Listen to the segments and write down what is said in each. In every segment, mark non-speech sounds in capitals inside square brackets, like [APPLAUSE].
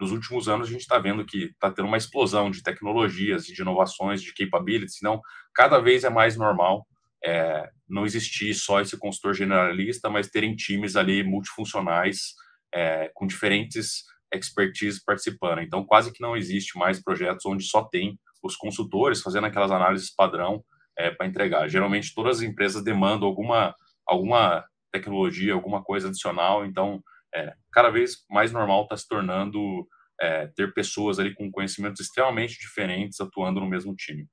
nos últimos anos a gente está vendo que está tendo uma explosão de tecnologias, de inovações, de capabilities, então cada vez é mais normal é, não existir só esse consultor generalista, mas terem times ali multifuncionais é, com diferentes expertise participando. Então quase que não existe mais projetos onde só tem os consultores fazendo aquelas análises padrão é, para entregar. Geralmente todas as empresas demandam alguma alguma tecnologia, alguma coisa adicional, então é, cada vez mais normal está se tornando é, ter pessoas ali com conhecimentos extremamente diferentes atuando no mesmo time.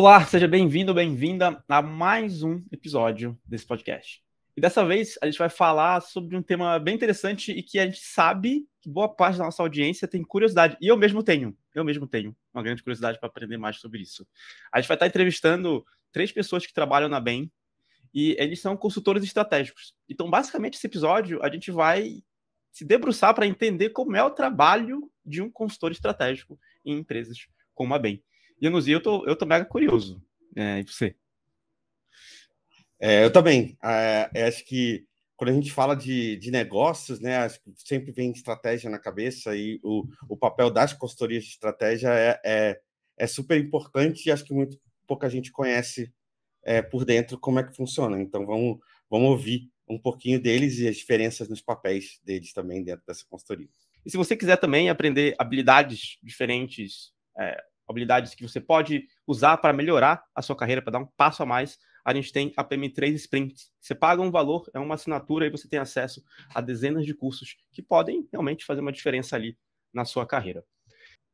Olá, seja bem-vindo, bem-vinda a mais um episódio desse podcast. E dessa vez a gente vai falar sobre um tema bem interessante e que a gente sabe que boa parte da nossa audiência tem curiosidade. E eu mesmo tenho, eu mesmo tenho uma grande curiosidade para aprender mais sobre isso. A gente vai estar entrevistando três pessoas que trabalham na BEM e eles são consultores estratégicos. Então, basicamente, esse episódio a gente vai se debruçar para entender como é o trabalho de um consultor estratégico em empresas como a BEM. Dionuzinho, eu tô, eu tô mega curioso. É, e você? É, eu também. É, é, acho que quando a gente fala de, de negócios, né, acho que sempre vem estratégia na cabeça e o, o papel das consultorias de estratégia é, é, é super importante e acho que muito pouca gente conhece é, por dentro como é que funciona. Então vamos, vamos ouvir um pouquinho deles e as diferenças nos papéis deles também dentro dessa consultoria. E se você quiser também aprender habilidades diferentes é, habilidades que você pode usar para melhorar a sua carreira, para dar um passo a mais. A gente tem a PM3 Sprint. Você paga um valor, é uma assinatura e você tem acesso a dezenas de cursos que podem realmente fazer uma diferença ali na sua carreira.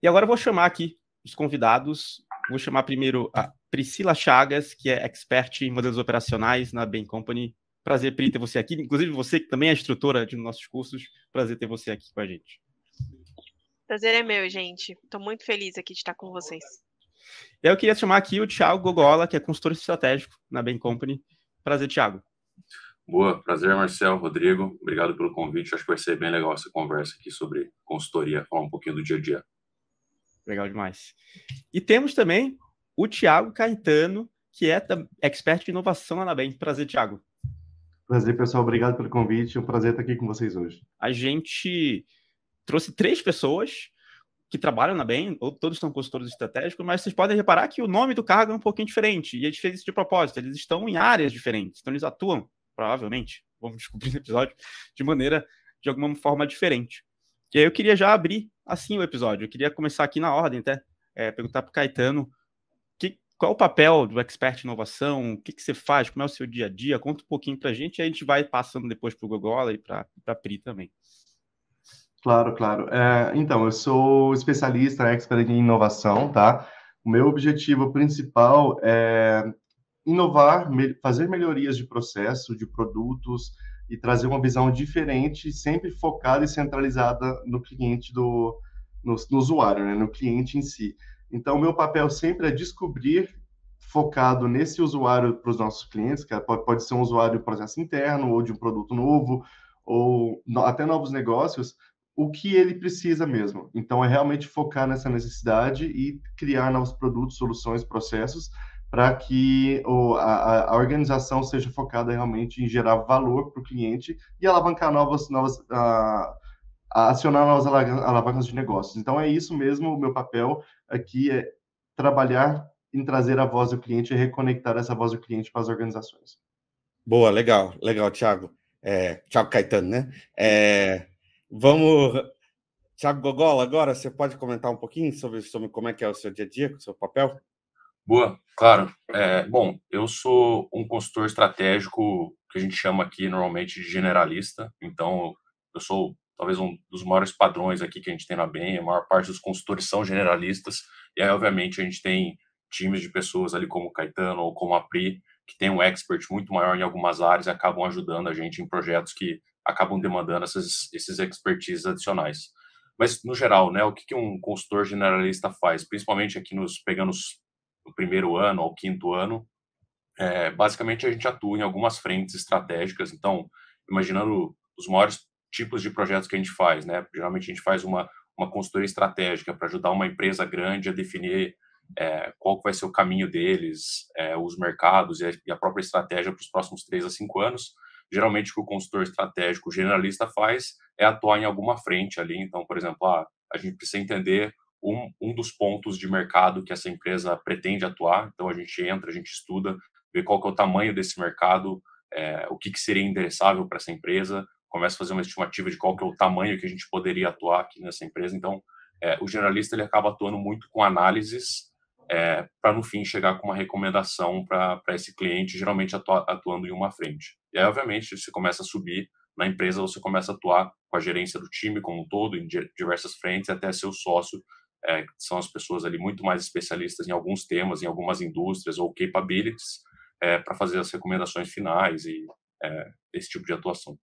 E agora eu vou chamar aqui os convidados. Vou chamar primeiro a Priscila Chagas, que é expert em modelos operacionais na Bain Company. Prazer, Pri, ter você aqui. Inclusive, você que também é instrutora de nossos cursos. Prazer ter você aqui com a gente. Prazer é meu, gente. Estou muito feliz aqui de estar com vocês. Eu queria chamar aqui o Thiago Gogola, que é consultor estratégico na Bain Company. Prazer, Thiago. Boa, prazer, Marcel, Rodrigo. Obrigado pelo convite. Acho que vai ser bem legal essa conversa aqui sobre consultoria, falar um pouquinho do dia a dia. Legal demais. E temos também o Thiago Caetano, que é expert de inovação na Bain. Prazer, Thiago. Prazer, pessoal. Obrigado pelo convite. É um prazer estar aqui com vocês hoje. A gente trouxe três pessoas que trabalham na BEM, ou todos são consultores estratégicos, mas vocês podem reparar que o nome do cargo é um pouquinho diferente, e a gente fez isso de propósito, eles estão em áreas diferentes, então eles atuam, provavelmente, vamos descobrir no episódio, de maneira, de alguma forma diferente. E aí eu queria já abrir assim o episódio, eu queria começar aqui na ordem até, é, perguntar para o Caetano que, qual é o papel do expert em inovação, o que, que você faz, como é o seu dia a dia, conta um pouquinho para a gente, e a gente vai passando depois para o Gogola e para a Pri também. Claro, claro. É, então, eu sou especialista, expert em inovação, tá? O meu objetivo principal é inovar, fazer melhorias de processo, de produtos e trazer uma visão diferente, sempre focada e centralizada no cliente do no, no usuário, né? no cliente em si. Então, o meu papel sempre é descobrir focado nesse usuário para os nossos clientes, que é, pode ser um usuário de processo interno ou de um produto novo ou até novos negócios, o que ele precisa mesmo. Então, é realmente focar nessa necessidade e criar novos produtos, soluções, processos para que o, a, a, organização seja focada realmente em gerar valor para o cliente e alavancar novas, novas a acionar novas alavancas de negócios. Então é isso mesmo, o meu papel aqui é trabalhar em trazer a voz do cliente e reconectar essa voz do cliente para as organizações. Boa, legal, legal, Thiago. É, Thiago Caetano, né? É, Vamos. Tiago Gogola, agora você pode comentar um pouquinho sobre, sobre como é que é o seu dia a dia, o seu papel? Boa, claro. É, bom, eu sou um consultor estratégico que a gente chama aqui normalmente de generalista. Então, eu sou talvez um dos maiores padrões aqui que a gente tem na BEM. A maior parte dos consultores são generalistas. E aí, obviamente, a gente tem times de pessoas ali como o Caetano ou como a Pri, que tem um expert muito maior em algumas áreas e acabam ajudando a gente em projetos que acabam demandando essas, esses expertises adicionais. Mas, no geral, né, o que, que um consultor generalista faz, principalmente aqui nos, pegando o primeiro ano ao quinto ano, é, basicamente a gente atua em algumas frentes estratégicas. Então, imaginando os maiores tipos de projetos que a gente faz, né? Geralmente a gente faz uma, uma consultoria estratégica para ajudar uma empresa grande a definir é, qual vai ser o caminho deles, é, os mercados e a, e a própria estratégia para os próximos três a cinco anos geralmente o que o consultor estratégico generalista faz é atuar em alguma frente ali. Então, por exemplo, ah, a gente precisa entender um, um dos pontos de mercado que essa empresa pretende atuar. Então, a gente entra, a gente estuda, vê qual que é o tamanho desse mercado, é, o que, que seria endereçável para essa empresa, começa a fazer uma estimativa de qual que é o tamanho que a gente poderia atuar aqui nessa empresa. Então, é, o generalista ele acaba atuando muito com análises é, para no fim chegar com uma recomendação para esse cliente, geralmente atua, atuando em uma frente. E aí, obviamente, você começa a subir na empresa, você começa a atuar com a gerência do time como um todo, em diversas frentes, até ser o sócio, é, são as pessoas ali muito mais especialistas em alguns temas, em algumas indústrias ou capabilities, é, para fazer as recomendações finais e é, esse tipo de atuação.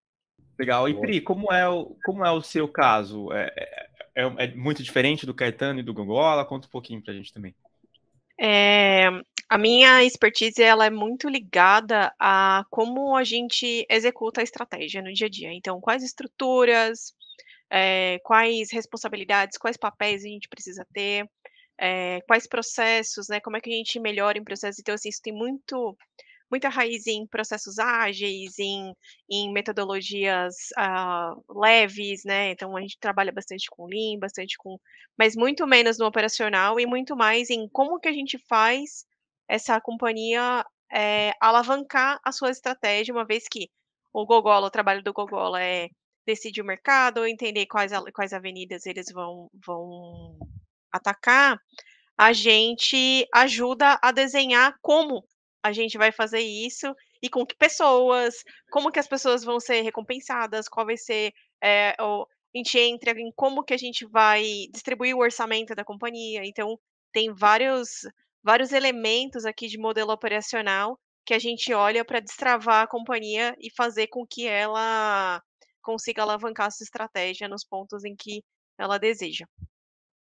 Legal. E Pri, como é o, como é o seu caso? É, é, é, é muito diferente do Caetano e do Gongola? Conta um pouquinho para a gente também. É, a minha expertise ela é muito ligada a como a gente executa a estratégia no dia a dia. Então, quais estruturas, é, quais responsabilidades, quais papéis a gente precisa ter, é, quais processos, né? Como é que a gente melhora em processos? Então, assim, isso tem muito muita raiz em processos ágeis, em, em metodologias uh, leves, né? Então a gente trabalha bastante com Lean, bastante com, mas muito menos no operacional e muito mais em como que a gente faz essa companhia é, alavancar a sua estratégia, uma vez que o Gogola, o trabalho do Gogola é decidir o mercado, entender quais, quais avenidas eles vão, vão atacar, a gente ajuda a desenhar como a gente vai fazer isso e com que pessoas, como que as pessoas vão ser recompensadas, qual vai ser é, o, a gente entra em como que a gente vai distribuir o orçamento da companhia. Então, tem vários vários elementos aqui de modelo operacional que a gente olha para destravar a companhia e fazer com que ela consiga alavancar sua estratégia nos pontos em que ela deseja.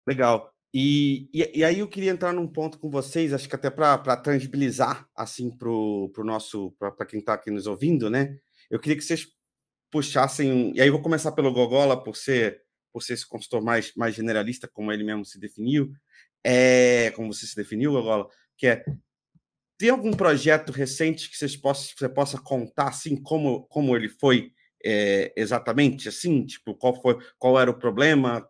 Legal. E, e, e aí eu queria entrar num ponto com vocês, acho que até para tangibilizar assim para o nosso para quem está aqui nos ouvindo, né? Eu queria que vocês puxassem um, e aí eu vou começar pelo Gogola por ser por ser esse consultor mais mais generalista como ele mesmo se definiu, é, como você se definiu, Gogola, que é tem algum projeto recente que vocês possam, você possa contar assim como, como ele foi é, exatamente assim? Tipo, qual foi qual era o problema,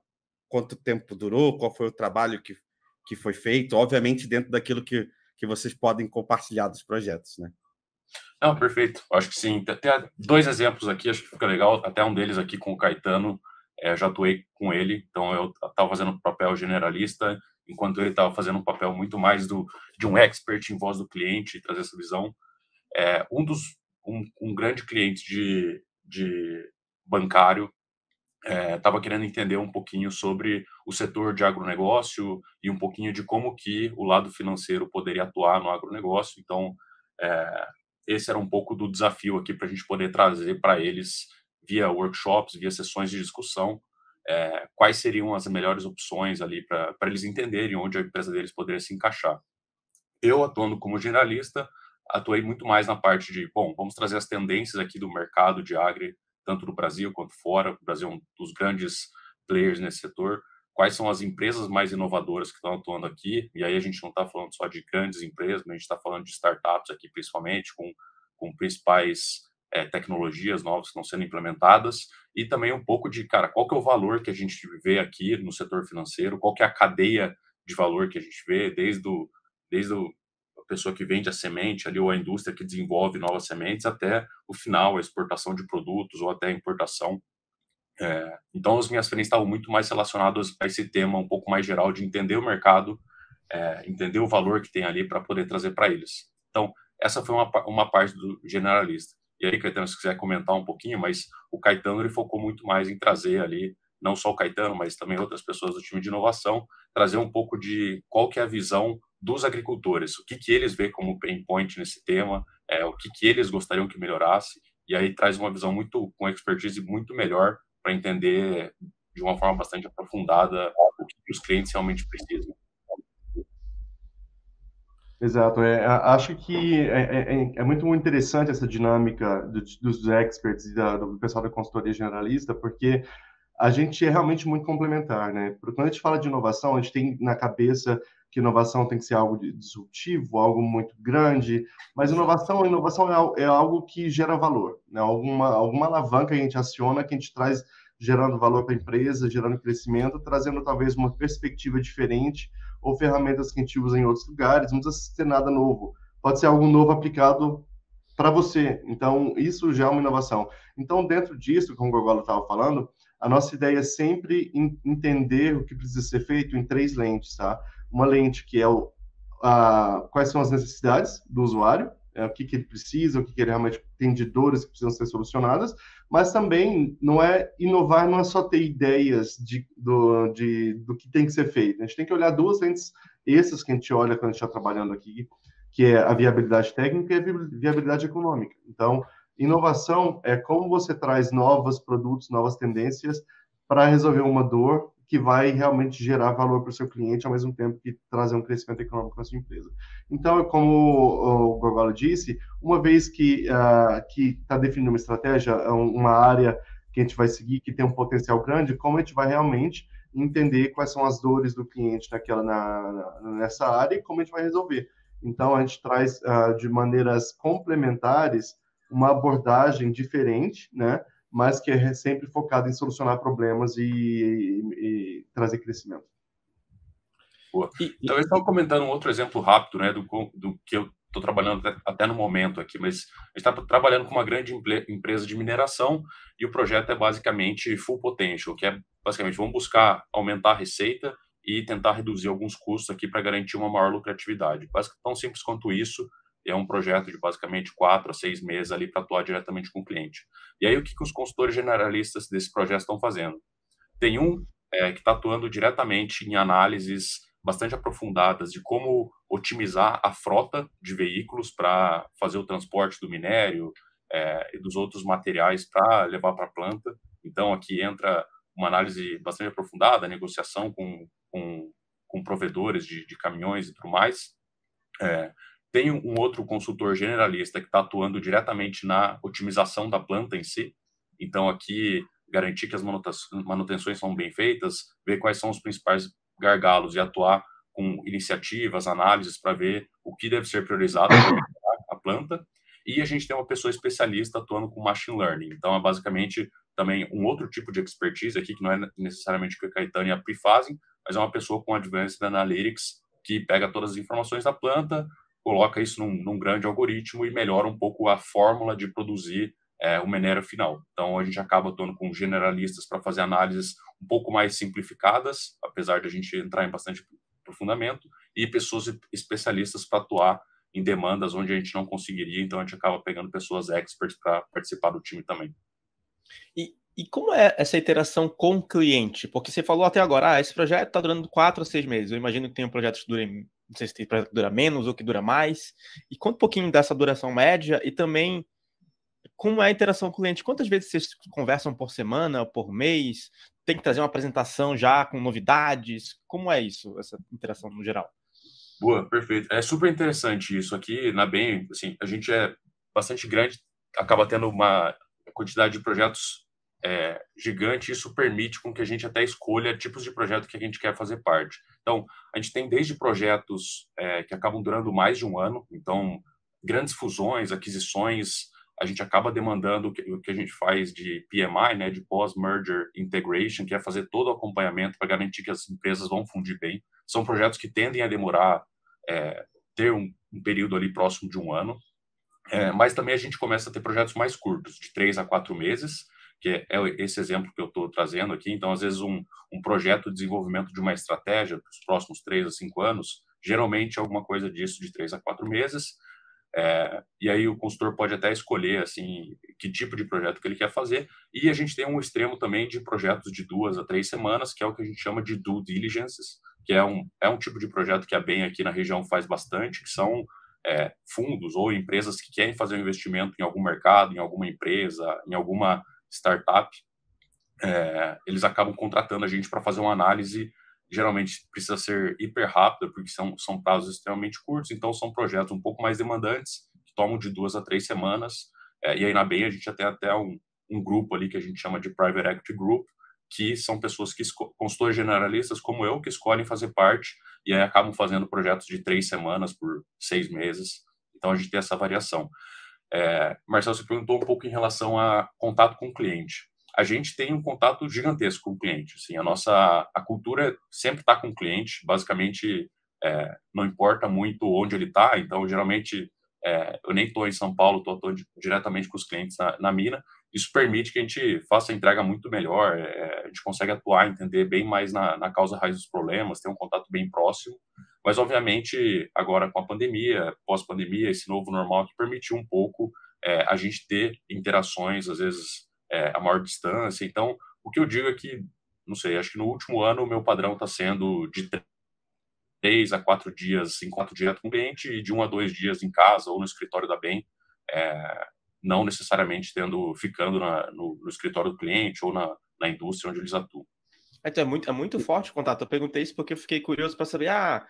quanto tempo durou, qual foi o trabalho que, que foi feito, obviamente dentro daquilo que, que vocês podem compartilhar dos projetos, né? Não, perfeito. Acho que sim. Até dois exemplos aqui, acho que fica legal. Até um deles aqui com o Caetano, é, já atuei com ele, então eu estava fazendo papel generalista enquanto ele estava fazendo um papel muito mais do, de um expert em voz do cliente, trazer essa visão. É, um dos um, um, grande cliente de, de bancário estava é, querendo entender um pouquinho sobre o setor de agronegócio e um pouquinho de como que o lado financeiro poderia atuar no agronegócio. Então, é, esse era um pouco do desafio aqui para a gente poder trazer para eles via workshops, via sessões de discussão, é, quais seriam as melhores opções ali para eles entenderem onde a empresa deles poderia se encaixar. Eu, atuando como generalista, atuei muito mais na parte de, bom, vamos trazer as tendências aqui do mercado de agri, tanto no Brasil quanto fora. O Brasil é um dos grandes players nesse setor. Quais são as empresas mais inovadoras que estão atuando aqui? E aí a gente não está falando só de grandes empresas, mas a gente está falando de startups aqui, principalmente, com, com principais é, tecnologias novas que estão sendo implementadas e também um pouco de, cara, qual que é o valor que a gente vê aqui no setor financeiro, qual que é a cadeia de valor que a gente vê, desde, o, desde o, a pessoa que vende a semente ali, ou a indústria que desenvolve novas sementes, até o final, a exportação de produtos ou até a importação. É, então, as minhas frentes estavam muito mais relacionadas a esse tema um pouco mais geral de entender o mercado, é, entender o valor que tem ali para poder trazer para eles. Então, essa foi uma, uma parte do generalista. E aí, Caetano, se quiser comentar um pouquinho, mas o Caetano ele focou muito mais em trazer ali, não só o Caetano, mas também outras pessoas do time de inovação, trazer um pouco de qual que é a visão dos agricultores, o que, que eles veem como pain point nesse tema, é, o que, que eles gostariam que melhorasse, e aí traz uma visão muito, com expertise muito melhor para entender de uma forma bastante aprofundada o que os clientes realmente precisam. Exato. É, acho que é, é, é, é, muito interessante essa dinâmica do, dos experts e da, do pessoal da consultoria generalista, porque a gente é realmente muito complementar, né? Porque quando a gente fala de inovação, a gente tem na cabeça que inovação tem que ser algo disruptivo, algo muito grande, mas inovação, inovação é, é, algo que gera valor, né? Alguma, alguma alavanca que a gente aciona, que a gente traz gerando valor para a empresa, gerando crescimento, trazendo talvez uma perspectiva diferente ou ferramentas que a gente usa em outros lugares, não precisa ser nada novo. Pode ser algo novo aplicado para você. Então, isso já é uma inovação. Então, dentro disso, como o Gogolo estava falando, a nossa ideia é sempre entender o que precisa ser feito em três lentes, tá? Uma lente que é o, a, quais são as necessidades do usuário, é, o que, que ele precisa, o que, que ele realmente tem de dores que precisam ser solucionadas, mas também não é inovar, não é só ter ideias de, do, de, do que tem que ser feito. A gente tem que olhar duas lentes, essas que a gente olha quando a gente está trabalhando aqui, que é a viabilidade técnica e a viabilidade econômica. Então, inovação é como você traz novos produtos, novas tendências para resolver uma dor que vai realmente gerar valor para o seu cliente, ao mesmo tempo que trazer um crescimento econômico para a sua empresa. Então, é como o Gorgolo disse, uma vez que uh, ah, está definindo uma estratégia, é uma área que a gente vai seguir, que tem um potencial grande, como a gente vai realmente entender quais são as dores do cliente naquela, na, nessa área e como a gente vai resolver. Então, a gente traz uh, de maneiras complementares uma abordagem diferente, né? mas que é sempre focado em solucionar problemas e, e, e trazer crescimento. Boa. E, então, eu estava comentando um outro exemplo rápido, né, do, do que eu estou trabalhando até, até, no momento aqui, mas a gente está trabalhando com uma grande empresa de mineração e o projeto é basicamente full potential, que é basicamente vamos buscar aumentar a receita e tentar reduzir alguns custos aqui para garantir uma maior lucratividade. Quase tão simples quanto isso, é um projeto de basicamente quatro a seis meses ali para atuar diretamente com o cliente. E aí o que, que os consultores generalistas desse projeto estão fazendo? Tem um é, que está atuando diretamente em análises bastante aprofundadas de como otimizar a frota de veículos para fazer o transporte do minério é, e dos outros materiais para levar para a planta. Então aqui entra uma análise bastante aprofundada, negociação com, com, com provedores de, de caminhões e tudo mais. É, tem um outro consultor generalista que está atuando diretamente na otimização da planta em si. Então, aqui, garantir que as manutenções são bem feitas, ver quais são os principais gargalos e atuar com iniciativas, análises para ver o que deve ser priorizado para a planta. E a gente tem uma pessoa especialista atuando com machine learning. Então, é basicamente também um outro tipo de expertise aqui, que não é necessariamente o que a Caetano e a Pri fazem, mas é uma pessoa com Advanced Analytics que pega todas as informações da planta, coloca isso num, num grande algoritmo e melhora um pouco a fórmula de produzir é, o minério final. Então, a gente acaba atuando com generalistas para fazer análises um pouco mais simplificadas, apesar de a gente entrar em bastante profundamento, e pessoas especialistas para atuar em demandas onde a gente não conseguiria, então a gente acaba pegando pessoas experts para participar do time também. E, e como é essa interação com o cliente? Porque você falou até agora, ah, esse projeto está durando quatro a seis meses. Eu imagino que tem um projeto que dure não sei se tem projeto que dura menos ou que dura mais. E conta um pouquinho dessa duração média e também como é a interação com o cliente. Quantas vezes vocês conversam por semana, por mês? Tem que trazer uma apresentação já com novidades? Como é isso, essa interação no geral? Boa, perfeito. É super interessante isso aqui na Bem. Assim, a gente é bastante grande, acaba tendo uma quantidade de projetos é, gigante. Isso permite com que a gente até escolha tipos de projeto que a gente quer fazer parte. Então, a gente tem desde projetos é, que acabam durando mais de um ano, então, grandes fusões, aquisições, a gente acaba demandando o que a gente faz de PMI, né, de Post-Merger Integration, que é fazer todo o acompanhamento para garantir que as empresas vão fundir bem. São projetos que tendem a demorar, é, ter um, um, período ali próximo de um ano, é, mas também a gente começa a ter projetos mais curtos, de três a quatro meses, que é esse exemplo que eu estou trazendo aqui. Então, às vezes, um, um projeto de desenvolvimento de uma estratégia para os próximos três a cinco anos, geralmente é alguma coisa disso de três a quatro meses. É, e aí o consultor pode até escolher assim que tipo de projeto que ele quer fazer. E a gente tem um extremo também de projetos de duas a três semanas, que é o que a gente chama de due diligences, que é um, é um tipo de projeto que a BEM aqui na região faz bastante, que são é, fundos ou empresas que querem fazer um investimento em algum mercado, em alguma empresa, em alguma startup, é, eles acabam contratando a gente para fazer uma análise. Geralmente precisa ser hiper rápida, porque são, são prazos extremamente curtos, então são projetos um pouco mais demandantes, que tomam de duas a três semanas. É, e aí na BEM a gente até até um, um grupo ali que a gente chama de Private Equity Group, que são pessoas que consultores generalistas como eu que escolhem fazer parte e aí acabam fazendo projetos de três semanas por seis meses. Então a gente tem essa variação. É, Marcelo se perguntou um pouco em relação a contato com o cliente. A gente tem um contato gigantesco com o cliente. Assim, a nossa a cultura sempre está com o cliente. Basicamente, é, não importa muito onde ele está. Então, geralmente, é, eu nem estou em São Paulo, estou diretamente com os clientes na, na mina isso permite que a gente faça a entrega muito melhor, é, a gente consegue atuar, entender bem mais na, na causa raiz dos problemas, ter um contato bem próximo, mas obviamente agora com a pandemia, pós-pandemia, esse novo normal que permitiu um pouco é, a gente ter interações, às vezes é, a maior distância, então o que eu digo é que, não sei, acho que no último ano o meu padrão está sendo de três a quatro dias em direto com o cliente e de um a dois dias em casa ou no escritório da BEM, é, não necessariamente tendo, ficando na, no, no, escritório do cliente ou na, na indústria onde eles atuam. É, então, é muito, é muito forte o contato. Eu perguntei isso porque eu fiquei curioso para saber. Ah,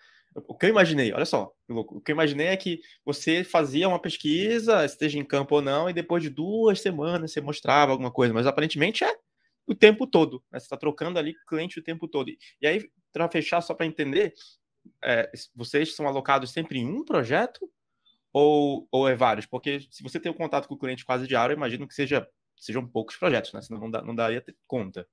o que eu imaginei, olha só, louco, o que eu imaginei é que você fazia uma pesquisa, esteja em campo ou não, e depois de duas semanas você mostrava alguma coisa, mas aparentemente é o tempo todo, né? você está trocando ali cliente o tempo todo. E aí, para fechar, só para entender, é, vocês são alocados sempre em um projeto ou, ou é vários? Porque se você tem um contato com o cliente quase diário, eu imagino que seja, sejam poucos projetos, né? Senão não, dá, não daria conta.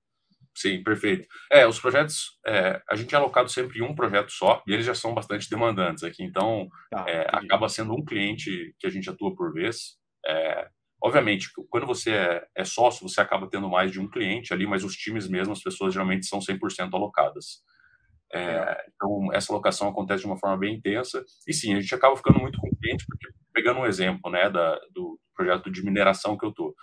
Sim, perfeito. É, os projetos, é, a gente é alocado sempre em um projeto só, e eles já são bastante demandantes aqui, então tá, é, acaba sendo um cliente que a gente atua por vez. É, obviamente, quando você é, é, sócio, você acaba tendo mais de um cliente ali, mas os times mesmo, as pessoas geralmente são 100% alocadas. É, então, essa locação acontece de uma forma bem intensa. E sim, a gente acaba ficando muito com cliente, porque, pegando um exemplo né, da, do projeto de mineração que eu estou,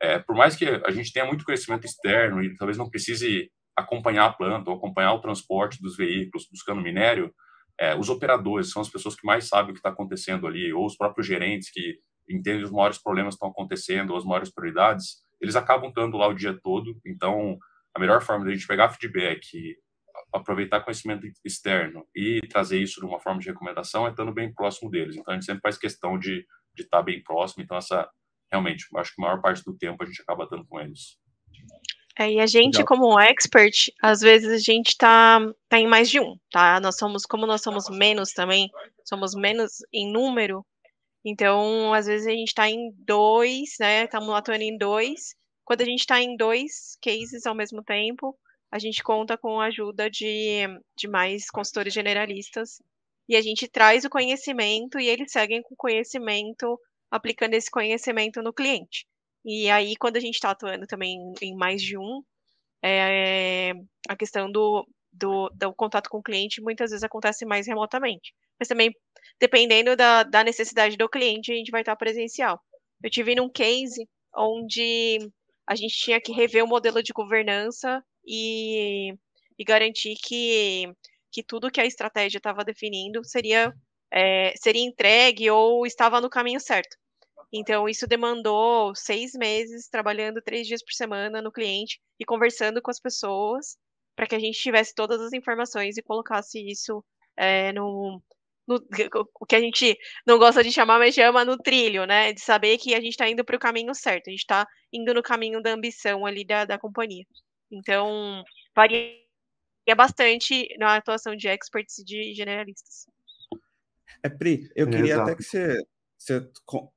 é, por mais que a gente tenha muito conhecimento externo e talvez não precise acompanhar a planta ou acompanhar o transporte dos veículos buscando minério, é, os operadores são as pessoas que mais sabem o que está acontecendo ali, ou os próprios gerentes que entendem os maiores problemas que estão acontecendo, ou as maiores prioridades, eles acabam estando lá o dia todo. Então, a melhor forma de a gente pegar feedback aproveitar conhecimento externo e trazer isso de uma forma de recomendação é estando bem próximo deles. Então, a gente sempre faz questão de, de estar tá bem próximo. Então, essa realmente, acho que a maior parte do tempo a gente acaba estando com eles. É, e a gente, Legal. como expert, às vezes a gente tá, tá em mais de um, tá? Nós somos, como nós somos menos também, somos menos em número, então, às vezes a gente tá em dois, né? Estamos atuando em dois. Quando a gente tá em dois cases ao mesmo tempo, a gente conta com a ajuda de, de mais consultores generalistas e a gente traz o conhecimento e eles seguem com o conhecimento, aplicando esse conhecimento no cliente. E aí, quando a gente está atuando também em mais de um, é, a questão do, do, do, contato com o cliente muitas vezes acontece mais remotamente. Mas também, dependendo da, da necessidade do cliente, a gente vai estar presencial. Eu tive num case onde a gente tinha que rever o modelo de governança e, e garantir que, que tudo que a estratégia estava definindo seria, é, seria entregue ou estava no caminho certo. Então, isso demandou seis meses trabalhando três dias por semana no cliente e conversando com as pessoas para que a gente tivesse todas as informações e colocasse isso é, no, no, O que a gente não gosta de chamar, mas chama no trilho, né? De saber que a gente está indo para o caminho certo, a gente está indo no caminho da ambição ali da, da companhia. Então, varia bastante na atuação de experts e de generalistas. É, Pri, eu queria exato. até que você, você,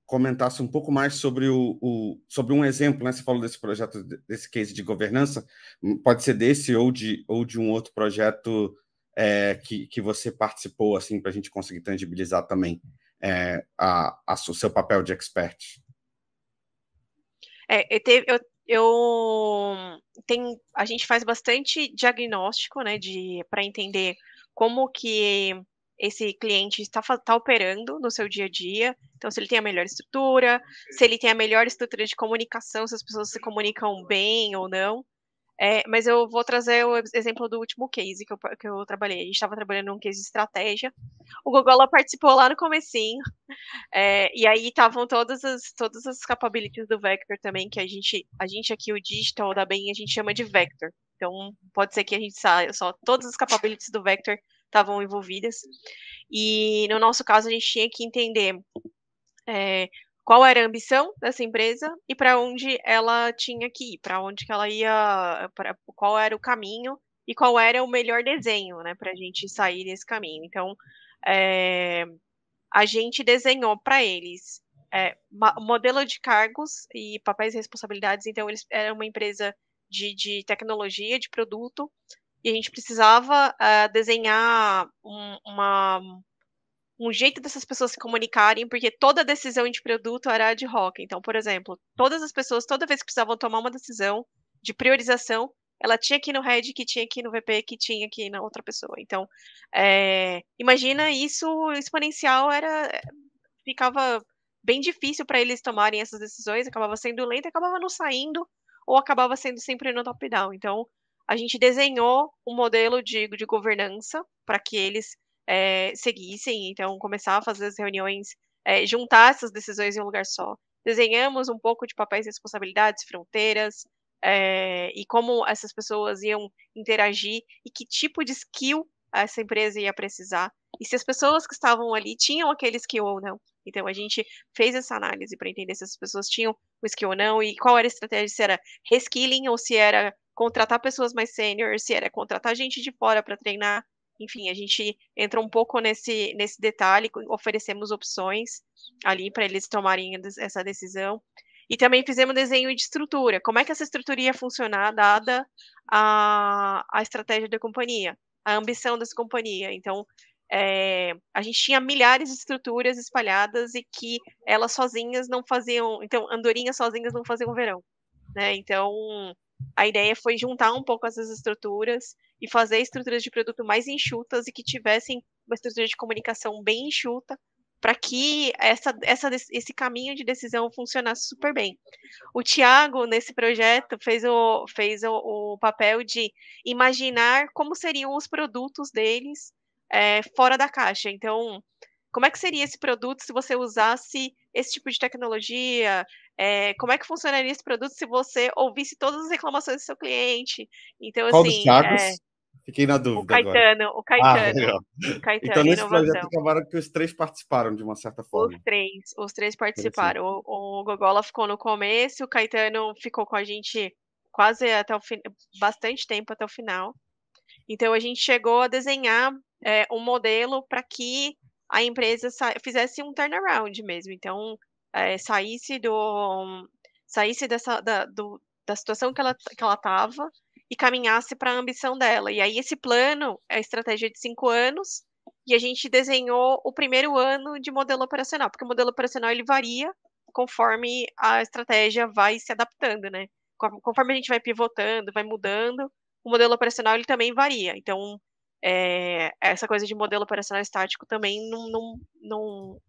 comentasse um pouco mais sobre, o, o, sobre um exemplo, né? Você falou desse projeto, desse case de governança, hum, pode ser desse ou de, ou de um outro projeto é, que, que você participou, assim, para a gente conseguir tangibilizar também é, a, a, o seu papel de expert. É, eu, teve, eu eu tem a gente faz bastante diagnóstico, né, de para entender como que esse cliente está, tá operando no seu dia a dia. Então, se ele tem a melhor estrutura, se ele tem a melhor estrutura de comunicação, se as pessoas se comunicam bem ou não. É, mas eu vou trazer o exemplo do último case que eu, que eu trabalhei. A gente estava trabalhando num case de estratégia. O Google participou lá no comecinho. É, e aí estavam todas as, todas as capabilities do Vector também, que a gente, a gente aqui, o Digital da Bem, a gente chama de Vector. Então, pode ser que a gente saia só todas as capabilities do Vector estavam envolvidas. E no nosso caso, a gente tinha que entender é, qual era a ambição dessa empresa e para onde ela tinha que ir, para onde que ela ia, pra, qual era o caminho e qual era o melhor desenho, né, para a gente sair desse caminho. Então, é, a gente desenhou para eles é, modelo de cargos e papéis e responsabilidades. Então, eles eram uma empresa de, de tecnologia, de produto, e a gente precisava eh, desenhar um, uma um jeito dessas pessoas se comunicarem, porque toda decisão de produto era de rock. Então, por exemplo, todas as pessoas, toda vez que precisavam tomar uma decisão de priorização, ela tinha aqui no head, que tinha aqui no VP, que tinha aqui na outra pessoa. Então, é, imagina isso exponencial era ficava bem difícil para eles tomarem essas decisões, acabava sendo lento, acabava não saindo ou acabava sendo sempre no top down. Então, a gente desenhou um modelo de, de governança para que eles é, seguissem, então começar a fazer as reuniões, é, juntar essas decisões em um lugar só. Desenhamos um pouco de papéis, responsabilidades, fronteiras, é, e como essas pessoas iam interagir e que tipo de skill essa empresa ia precisar e se as pessoas que estavam ali tinham aquele skill ou não. Então a gente fez essa análise para entender se as pessoas tinham o skill ou não e qual era a estratégia, se era reskilling ou se era contratar pessoas mais sênior, se era contratar gente de fora para treinar enfim, a gente entra um pouco nesse, nesse detalhe, oferecemos opções ali para eles tomarem essa decisão. E também fizemos desenho de estrutura. Como é que essa estrutura ia funcionar, dada a, a estratégia da companhia, a ambição dessa companhia? Então, é, a gente tinha milhares de estruturas espalhadas e que elas sozinhas não faziam. Então, andorinhas sozinhas não faziam verão. Né? Então, a ideia foi juntar um pouco essas estruturas e fazer estruturas de produto mais enxutas e que tivessem uma estrutura de comunicação bem enxuta para que essa, essa, esse caminho de decisão funcionasse super bem. O Tiago, nesse projeto, fez, o, fez o, o, papel de imaginar como seriam os produtos deles é, fora da caixa. Então, como é que seria esse produto se você usasse esse tipo de tecnologia? É, como é que funcionaria esse produto se você ouvisse todas as reclamações do seu cliente? Então, Qual assim. É... Fiquei na dúvida. O ah, Caetano, agora. o então, Caetano. Ah, o Caetano então, nesse inovação. projeto acabaram que os três participaram, de uma certa forma. Os três, os três participaram. O, o Gogola ficou no começo, o Caetano ficou com a gente quase até o fim, bastante tempo até o final. Então a gente chegou a desenhar é, um modelo para que a empresa fizesse um turnaround mesmo. Então, é, saísse do saísse dessa da, do, da situação que ela que ela estava e caminhasse para a ambição dela. E aí esse plano é a estratégia de cinco anos e a gente desenhou o primeiro ano de modelo operacional, porque o modelo operacional ele varia conforme a estratégia vai se adaptando, né? Conforme a gente vai pivotando, vai mudando, o modelo operacional ele também varia. Então, é, essa coisa de modelo operacional estático também não, não, não,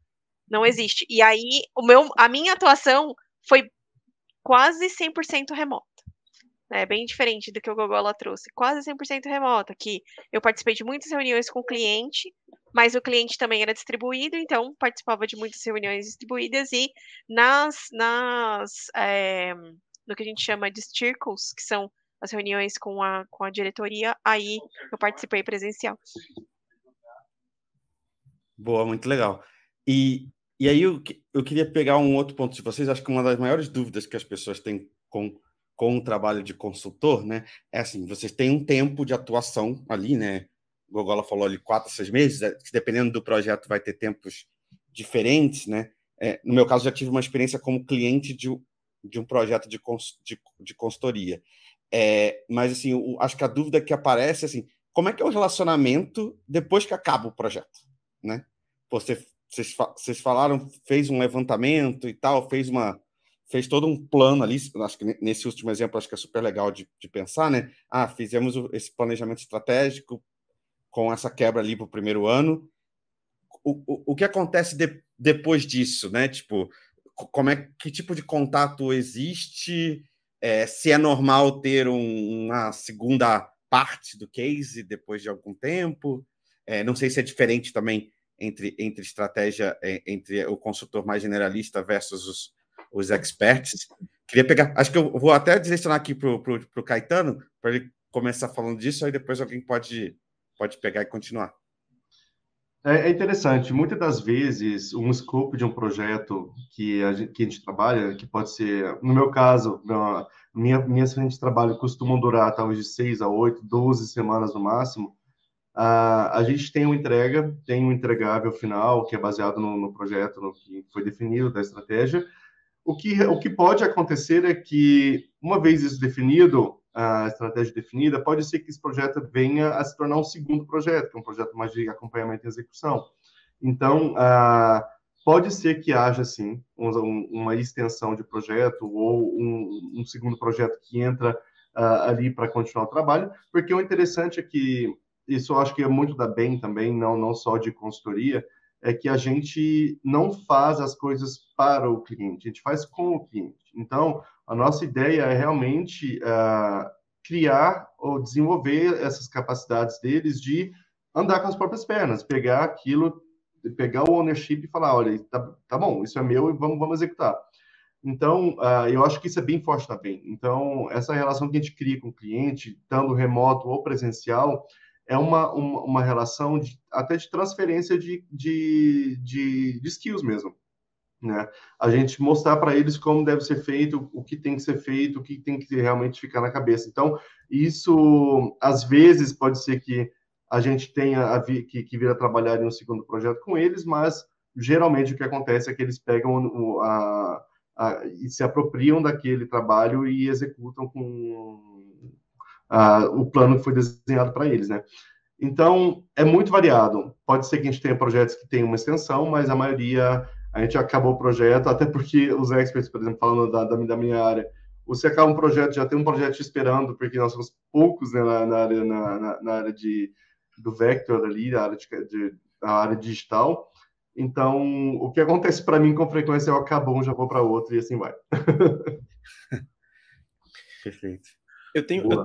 não existe. E aí, o meu, a minha atuação foi quase 100% remota. É né? bem diferente do que o Gogol trouxe. Quase 100% remota, que eu participei de muitas reuniões com o cliente, mas o cliente também era distribuído, então participava de muitas reuniões distribuídas e nas, nas é, no que a gente chama de circles, que são as reuniões com a, com a diretoria, aí eu participei presencial. Boa, muito legal. E, e aí eu, eu queria pegar um outro ponto de vocês, acho que uma das maiores dúvidas que as pessoas têm com, com o trabalho de consultor, né, é assim, vocês têm um tempo de atuação ali, né, o Gogola falou ali quatro, seis meses, é dependendo do projeto vai ter tempos diferentes, né, é, no meu caso já tive uma experiência como cliente de, de um projeto de, cons, de, de consultoria, é, mas assim, o, acho que a dúvida que aparece assim, como é que é o relacionamento depois que acaba o projeto, né? Você vocês, vocês falaram, fez um levantamento e tal, fez uma fez todo um plano ali, acho que nesse último exemplo acho que é super legal de, de pensar, né? Ah, fizemos esse planejamento estratégico com essa quebra ali para o primeiro ano. O, o, o que acontece de, depois disso, né? Tipo, como é que tipo de contato existe? é, se é normal ter um, uma segunda parte do case depois de algum tempo. É, não sei se é diferente também entre, entre estratégia, é, entre o consultor mais generalista versus os, os experts. Queria pegar, acho que eu vou até direcionar aqui para o Caetano, para ele começar falando disso, aí depois alguém pode, pode pegar e continuar. É, é interessante, muitas das vezes, um escopo de um projeto que a gente, que a gente trabalha, que pode ser, no meu caso, minha, minhas frentes de trabalho costumam durar talvez de 6 a 8, 12 semanas no máximo, a, a gente tem uma entrega, tem um entregável final, que é baseado no, no projeto no que foi definido, da estratégia. O que, o que pode acontecer é que, uma vez isso definido, a estratégia definida, pode ser que esse projeto venha a se tornar um segundo projeto, que é um projeto mais de acompanhamento e execução. Então, a, pode ser que haja, sim, um, uma extensão de projeto ou um, um segundo projeto que entra Uh, ali para continuar o trabalho, porque o interessante é que, isso eu acho que é muito da BEM também, não, não só de consultoria, é que a gente não faz as coisas para o cliente, a gente faz com o cliente. Então, a nossa ideia é realmente uh, criar ou desenvolver essas capacidades deles de andar com as próprias pernas, pegar aquilo, pegar o ownership e falar, olha, tá, tá bom, isso é meu e vamos, vamos executar. Então, uh, eu acho que isso é bem forte também. Então, essa relação que a gente cria com o cliente, tanto remoto ou presencial, é uma, uma, uma relação de, até de transferência de, de, de, de skills mesmo né? A gente mostrar para eles como deve ser feito, o que tem que ser feito, o que tem que realmente ficar na cabeça. Então, isso às vezes pode ser que a gente tenha a vi, que, que vir a trabalhar em um segundo projeto com eles, mas geralmente o que acontece é que eles pegam o, a, a, e se apropriam daquele trabalho e executam com a, o plano que foi desenhado para eles, né? Então, é muito variado. Pode ser que a gente tenha projetos que tenham uma extensão, mas a maioria a gente acabou o projeto, até porque os experts, por exemplo, falando da, da, minha área, você acaba é um projeto, já tem um projeto te esperando, porque nós somos poucos né, na, na, área, na, na, área de, do Vector ali, na área, de, de área digital. Então, o que acontece para mim com frequência é eu acabo um, já vou para outro e assim vai. [LAUGHS] Perfeito. Eu tenho. Eu...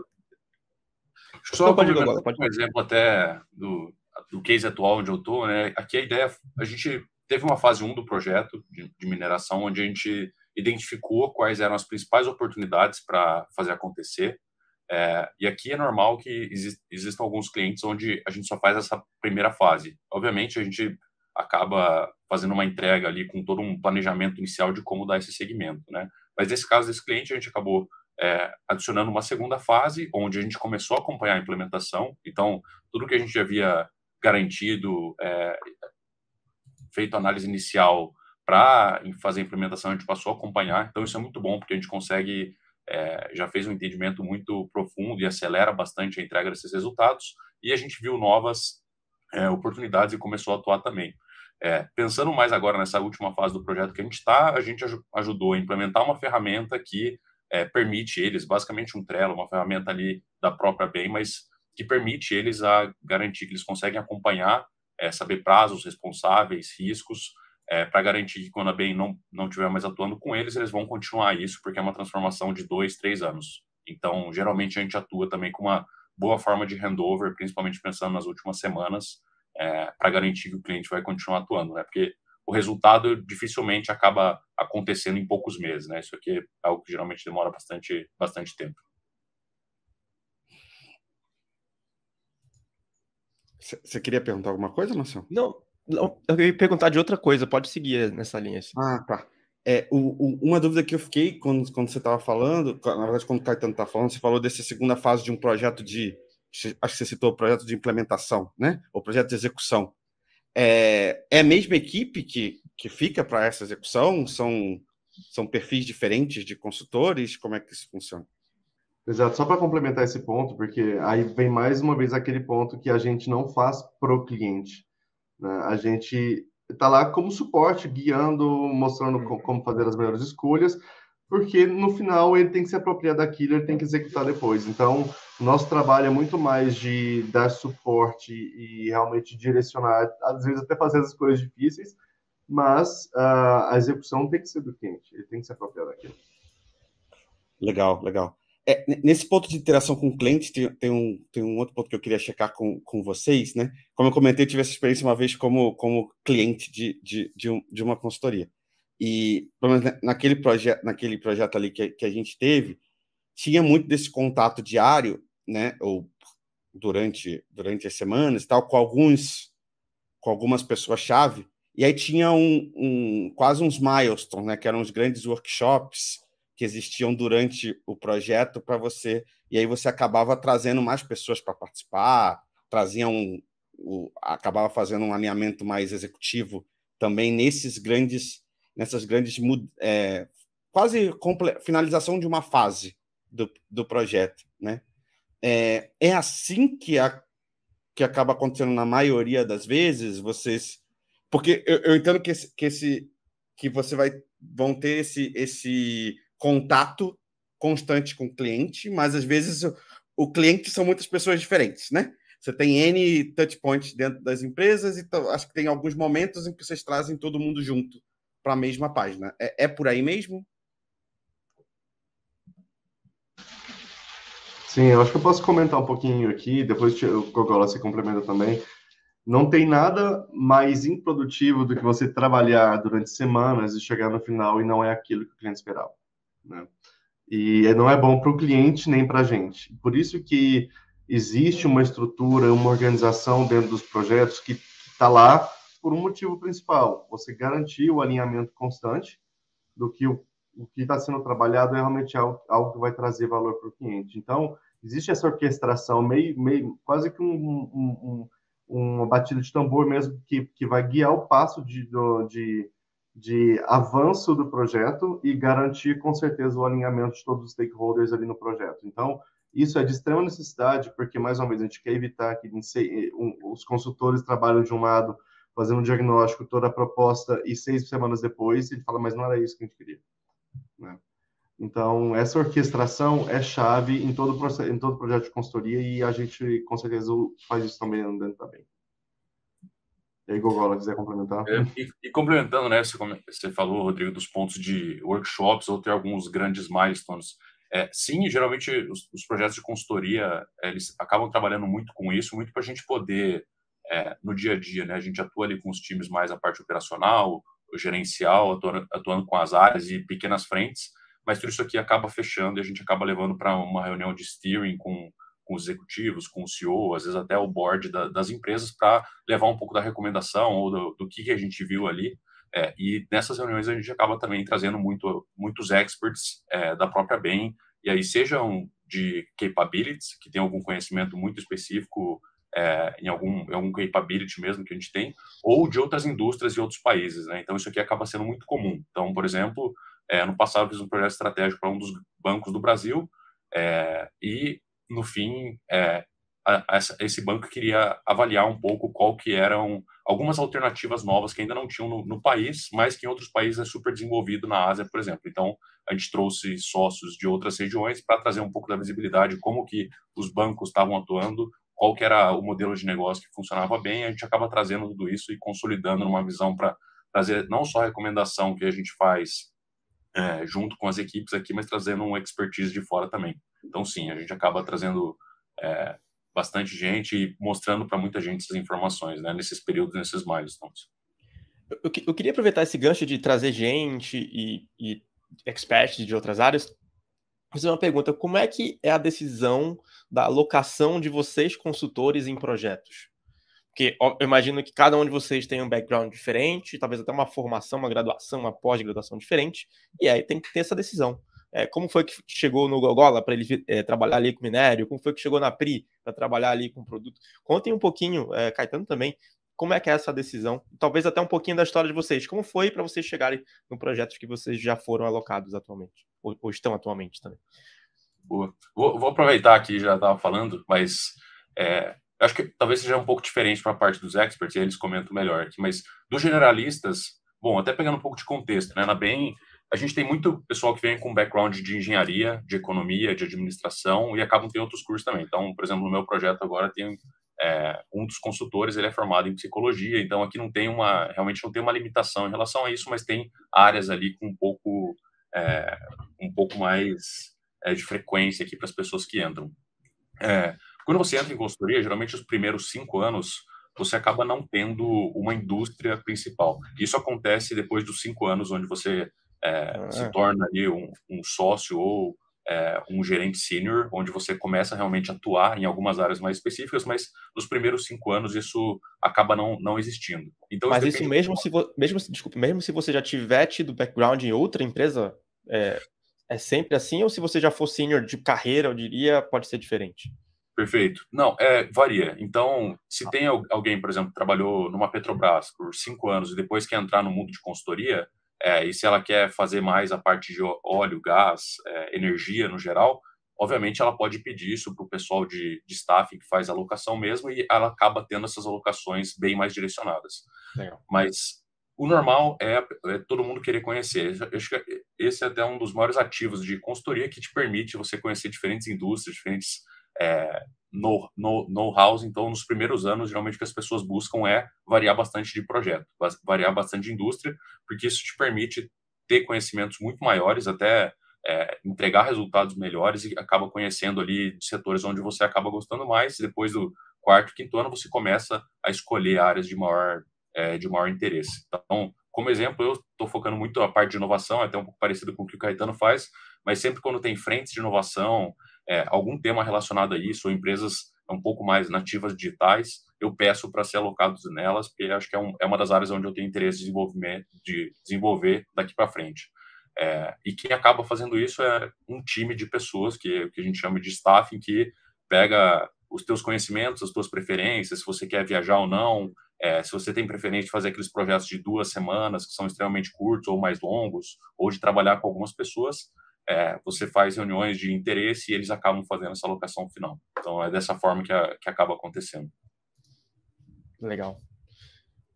Só pode agora, pode... um exemplo até do, do case atual onde eu estou, né? Aqui a ideia, a gente Teve uma fase 1 do projeto de, de mineração, onde a gente identificou quais eram as principais oportunidades para fazer acontecer. É, e aqui é normal que exist, existam alguns clientes onde a gente só faz essa primeira fase. Obviamente, a gente acaba fazendo uma entrega ali com todo um planejamento inicial de como dar esse segmento, né? Mas nesse caso desse cliente, a gente acabou é, adicionando uma segunda fase, onde a gente começou a acompanhar a implementação. Então, tudo que a gente havia garantido é, feito a análise inicial para fazer a implementação, a gente passou a acompanhar. Então, isso é muito bom, porque a gente consegue, é, já fez um entendimento muito profundo e acelera bastante a entrega desses resultados. E a gente viu novas é, oportunidades e começou a atuar também. É, pensando mais agora nessa última fase do projeto que a gente está, a gente ajudou a implementar uma ferramenta que é, permite eles, basicamente um Trello, uma ferramenta ali da própria BEM, mas que permite eles a garantir que eles conseguem acompanhar é, saber prazos responsáveis, riscos, é, para garantir que quando a BEM não, não tiver mais atuando com eles, eles vão continuar isso, porque é uma transformação de dois, três anos. Então, geralmente, a gente atua também com uma boa forma de handover, principalmente pensando nas últimas semanas, é, para garantir que o cliente vai continuar atuando, né? Porque o resultado dificilmente acaba acontecendo em poucos meses, né? Isso aqui é algo que geralmente demora bastante, bastante tempo. Você queria perguntar alguma coisa, Marcelo? Não, não, eu queria perguntar de outra coisa, pode seguir nessa linha. Assim. Ah, tá. É, o, o, uma dúvida que eu fiquei quando, quando você estava falando, na verdade, quando o Caetano estava tá falando, você falou dessa segunda fase de um projeto de. Acho que você citou o projeto de implementação, né? O projeto de execução. É, é a mesma equipe que, que fica para essa execução? São, são perfis diferentes de consultores? Como é que isso funciona? Exato, só para complementar esse ponto, porque aí vem mais uma vez aquele ponto que a gente não faz para o cliente. Né? A gente está lá como suporte, guiando, mostrando uhum. como fazer as melhores escolhas, porque no final ele tem que se apropriar daquilo, ele tem que executar depois. Então, nosso trabalho é muito mais de dar suporte e realmente direcionar, às vezes até fazer as escolhas difíceis, mas uh, a execução tem que ser do cliente, ele tem que se apropriar daquilo. Legal, legal. É, nesse ponto de interação com o cliente, tem, tem, um, tem um outro ponto que eu queria checar com, com vocês, né? Como eu comentei, eu tive essa experiência uma vez como, como cliente de, de, de, um, de uma consultoria. E, pelo menos naquele, proje naquele projeto ali que, que a gente teve, tinha muito desse contato diário, né? Ou durante, durante as semanas tal, com alguns, com algumas pessoas-chave. E aí tinha um, um quase uns milestones, né? Que eram os grandes workshops que existiam durante o projeto para você, e aí você acabava trazendo mais pessoas para participar, trazia um, o, acabava fazendo um alinhamento mais executivo também nesses grandes, nessas grandes é, quase finalização de uma fase do, do projeto, né? É, é assim que, a, que acaba acontecendo na maioria das vezes, vocês, porque eu, eu entendo que esse, que esse que você vai vão ter esse esse contato constante com o cliente, mas às vezes o, o cliente são muitas pessoas diferentes, né? Você tem N touchpoints dentro das empresas e então acho que tem alguns momentos em que vocês trazem todo mundo junto para a mesma página. É, é por aí mesmo? Sim, eu acho que eu posso comentar um pouquinho aqui, depois o Cogola se complementa também. Não tem nada mais improdutivo do que você trabalhar durante semanas e chegar no final e não é aquilo que o cliente esperava. Né? E não é bom para o cliente nem para a gente. Por isso que existe uma estrutura, uma organização dentro dos projetos que está lá por um motivo principal. Você garantir o alinhamento constante do que o, o que está sendo trabalhado é realmente algo, algo que vai trazer valor para o cliente. Então, existe essa orquestração, meio, meio quase que um, um, um uma batida de tambor mesmo que, que vai guiar o passo de, de, de avanço do projeto e garantir com certeza o alinhamento de todos os stakeholders ali no projeto. Então, isso é de extrema necessidade, porque, mais uma vez, a gente quer evitar que os consultores trabalhem de um lado, fazendo um diagnóstico, toda a proposta, e seis semanas depois ele fala, mas não era isso que a gente queria. Né? Então, essa orquestração é chave em todo, em todo projeto de consultoria e a gente, com certeza, faz isso também andando também. E aí, Gogola, quiser complementar? É, e, e, complementando, né, você, você, falou, Rodrigo, dos pontos de workshops ou ter alguns grandes milestones. É, sim, geralmente os, os, projetos de consultoria, eles acabam trabalhando muito com isso, muito para a gente poder, é, no dia a dia, né, a gente atua ali com os times mais a parte operacional, gerencial, atuando, atuando com as áreas e pequenas frentes, mas tudo isso aqui acaba fechando e a gente acaba levando para uma reunião de steering com com os executivos, com o CEO, às vezes até o board da, das empresas, para levar um pouco da recomendação ou do, do que, que a gente viu ali. É, e nessas reuniões a gente acaba também trazendo muito, muitos experts é, da própria BEM, e aí sejam de capabilities, que tem algum conhecimento muito específico é, em algum, algum capability mesmo que a gente tem, ou de outras indústrias e outros países. Né? Então, isso aqui acaba sendo muito comum. Então, por exemplo, é, no passado eu fiz um projeto estratégico para um dos bancos do Brasil é, e no fim, é, a, a, esse banco queria avaliar um pouco qual que eram algumas alternativas novas que ainda não tinham no, no, país, mas que em outros países é super desenvolvido, na Ásia, por exemplo. Então, a gente trouxe sócios de outras regiões para trazer um pouco da visibilidade, como que os bancos estavam atuando, qual que era o modelo de negócio que funcionava bem, a gente acaba trazendo tudo isso e consolidando numa visão para trazer não só a recomendação que a gente faz é, junto com as equipes aqui, mas trazendo um expertise de fora também. Então, sim, a gente acaba trazendo é, bastante gente e mostrando para muita gente essas informações, né, nesses períodos, nesses milestones. Eu, eu queria aproveitar esse gancho de trazer gente e, e experts de outras áreas fazer uma pergunta: como é que é a decisão da alocação de vocês consultores em projetos? Porque eu imagino que cada um de vocês tem um background diferente, talvez até uma formação, uma graduação, uma pós-graduação diferente, e aí tem que ter essa decisão. É, como foi que chegou no Gogola para ele é, trabalhar ali com minério? Como foi que chegou na PRI para trabalhar ali com produto? Contem um pouquinho, é, Caetano também, como é que é essa decisão? Talvez até um pouquinho da história de vocês. Como foi para vocês chegarem no projeto que vocês já foram alocados atualmente? Ou, ou estão atualmente também? Boa. Vou, vou aproveitar aqui já estava falando, mas é, acho que talvez seja um pouco diferente para a parte dos experts, e eles comentam melhor aqui, mas dos generalistas, bom, até pegando um pouco de contexto, né, na BEM a gente tem muito pessoal que vem com background de engenharia, de economia, de administração e acabam tendo outros cursos também. Então, por exemplo, no meu projeto agora tem é, um dos consultores ele é formado em psicologia, então aqui não tem uma realmente não tem uma limitação em relação a isso, mas tem áreas ali com um pouco é, um pouco mais é, de frequência aqui para as pessoas que entram. É, quando você entra em consultoria, geralmente os primeiros cinco anos você acaba não tendo uma indústria principal. Isso acontece depois dos cinco anos, onde você eh, é, ah, se torna ali um, um sócio ou é, um gerente sênior, onde você começa realmente a atuar em algumas áreas mais específicas, mas nos primeiros cinco anos isso acaba não, não existindo. Então, mas isso, isso mesmo se, vo... mesmo, desculpa, mesmo se você já tiver tido background em outra empresa, é, é sempre assim? Ou se você já for sênior de carreira, eu diria, pode ser diferente? Perfeito. Não, é, varia. Então, se tem alguém, por exemplo, que trabalhou numa Petrobras por cinco anos e depois quer entrar no mundo de consultoria, é, e se ela quer fazer mais a parte de óleo, gás, é, energia no geral, obviamente ela pode pedir isso para o pessoal de, de staff que faz a alocação mesmo e ela acaba tendo essas alocações bem mais direcionadas. Legal. Mas o normal é, é, todo mundo querer conhecer. Eu acho que esse é até um dos maiores ativos de consultoria que te permite você conhecer diferentes indústrias, diferentes é, know-hows, então nos primeiros anos, geralmente o que as pessoas buscam é variar bastante de projeto, variar bastante de indústria, porque isso te permite ter conhecimentos muito maiores, até é, entregar resultados melhores e acaba conhecendo ali setores onde você acaba gostando mais, e depois do quarto, quinto ano, você começa a escolher áreas de maior, é, de maior interesse. Então, como exemplo, eu estou focando muito na parte de inovação, é até um pouco parecido com o que o Caetano faz, mas sempre quando tem frentes de inovação, é, algum tema relacionado a isso, ou empresas um pouco mais nativas digitais, eu peço para ser alocados nelas, porque acho que é, um, é, uma das áreas onde eu tenho interesse de, desenvolvimento, de desenvolver daqui para frente. É, e quem acaba fazendo isso é um time de pessoas, que, que a gente chama de staff em que pega os teus conhecimentos, as tuas preferências, se você quer viajar ou não, é, se você tem preferência de fazer aqueles projetos de duas semanas, que são extremamente curtos ou mais longos, ou de trabalhar com algumas pessoas, é, você faz reuniões de interesse e eles acabam fazendo essa alocação final. Então, é dessa forma que, a, que acaba acontecendo. Legal.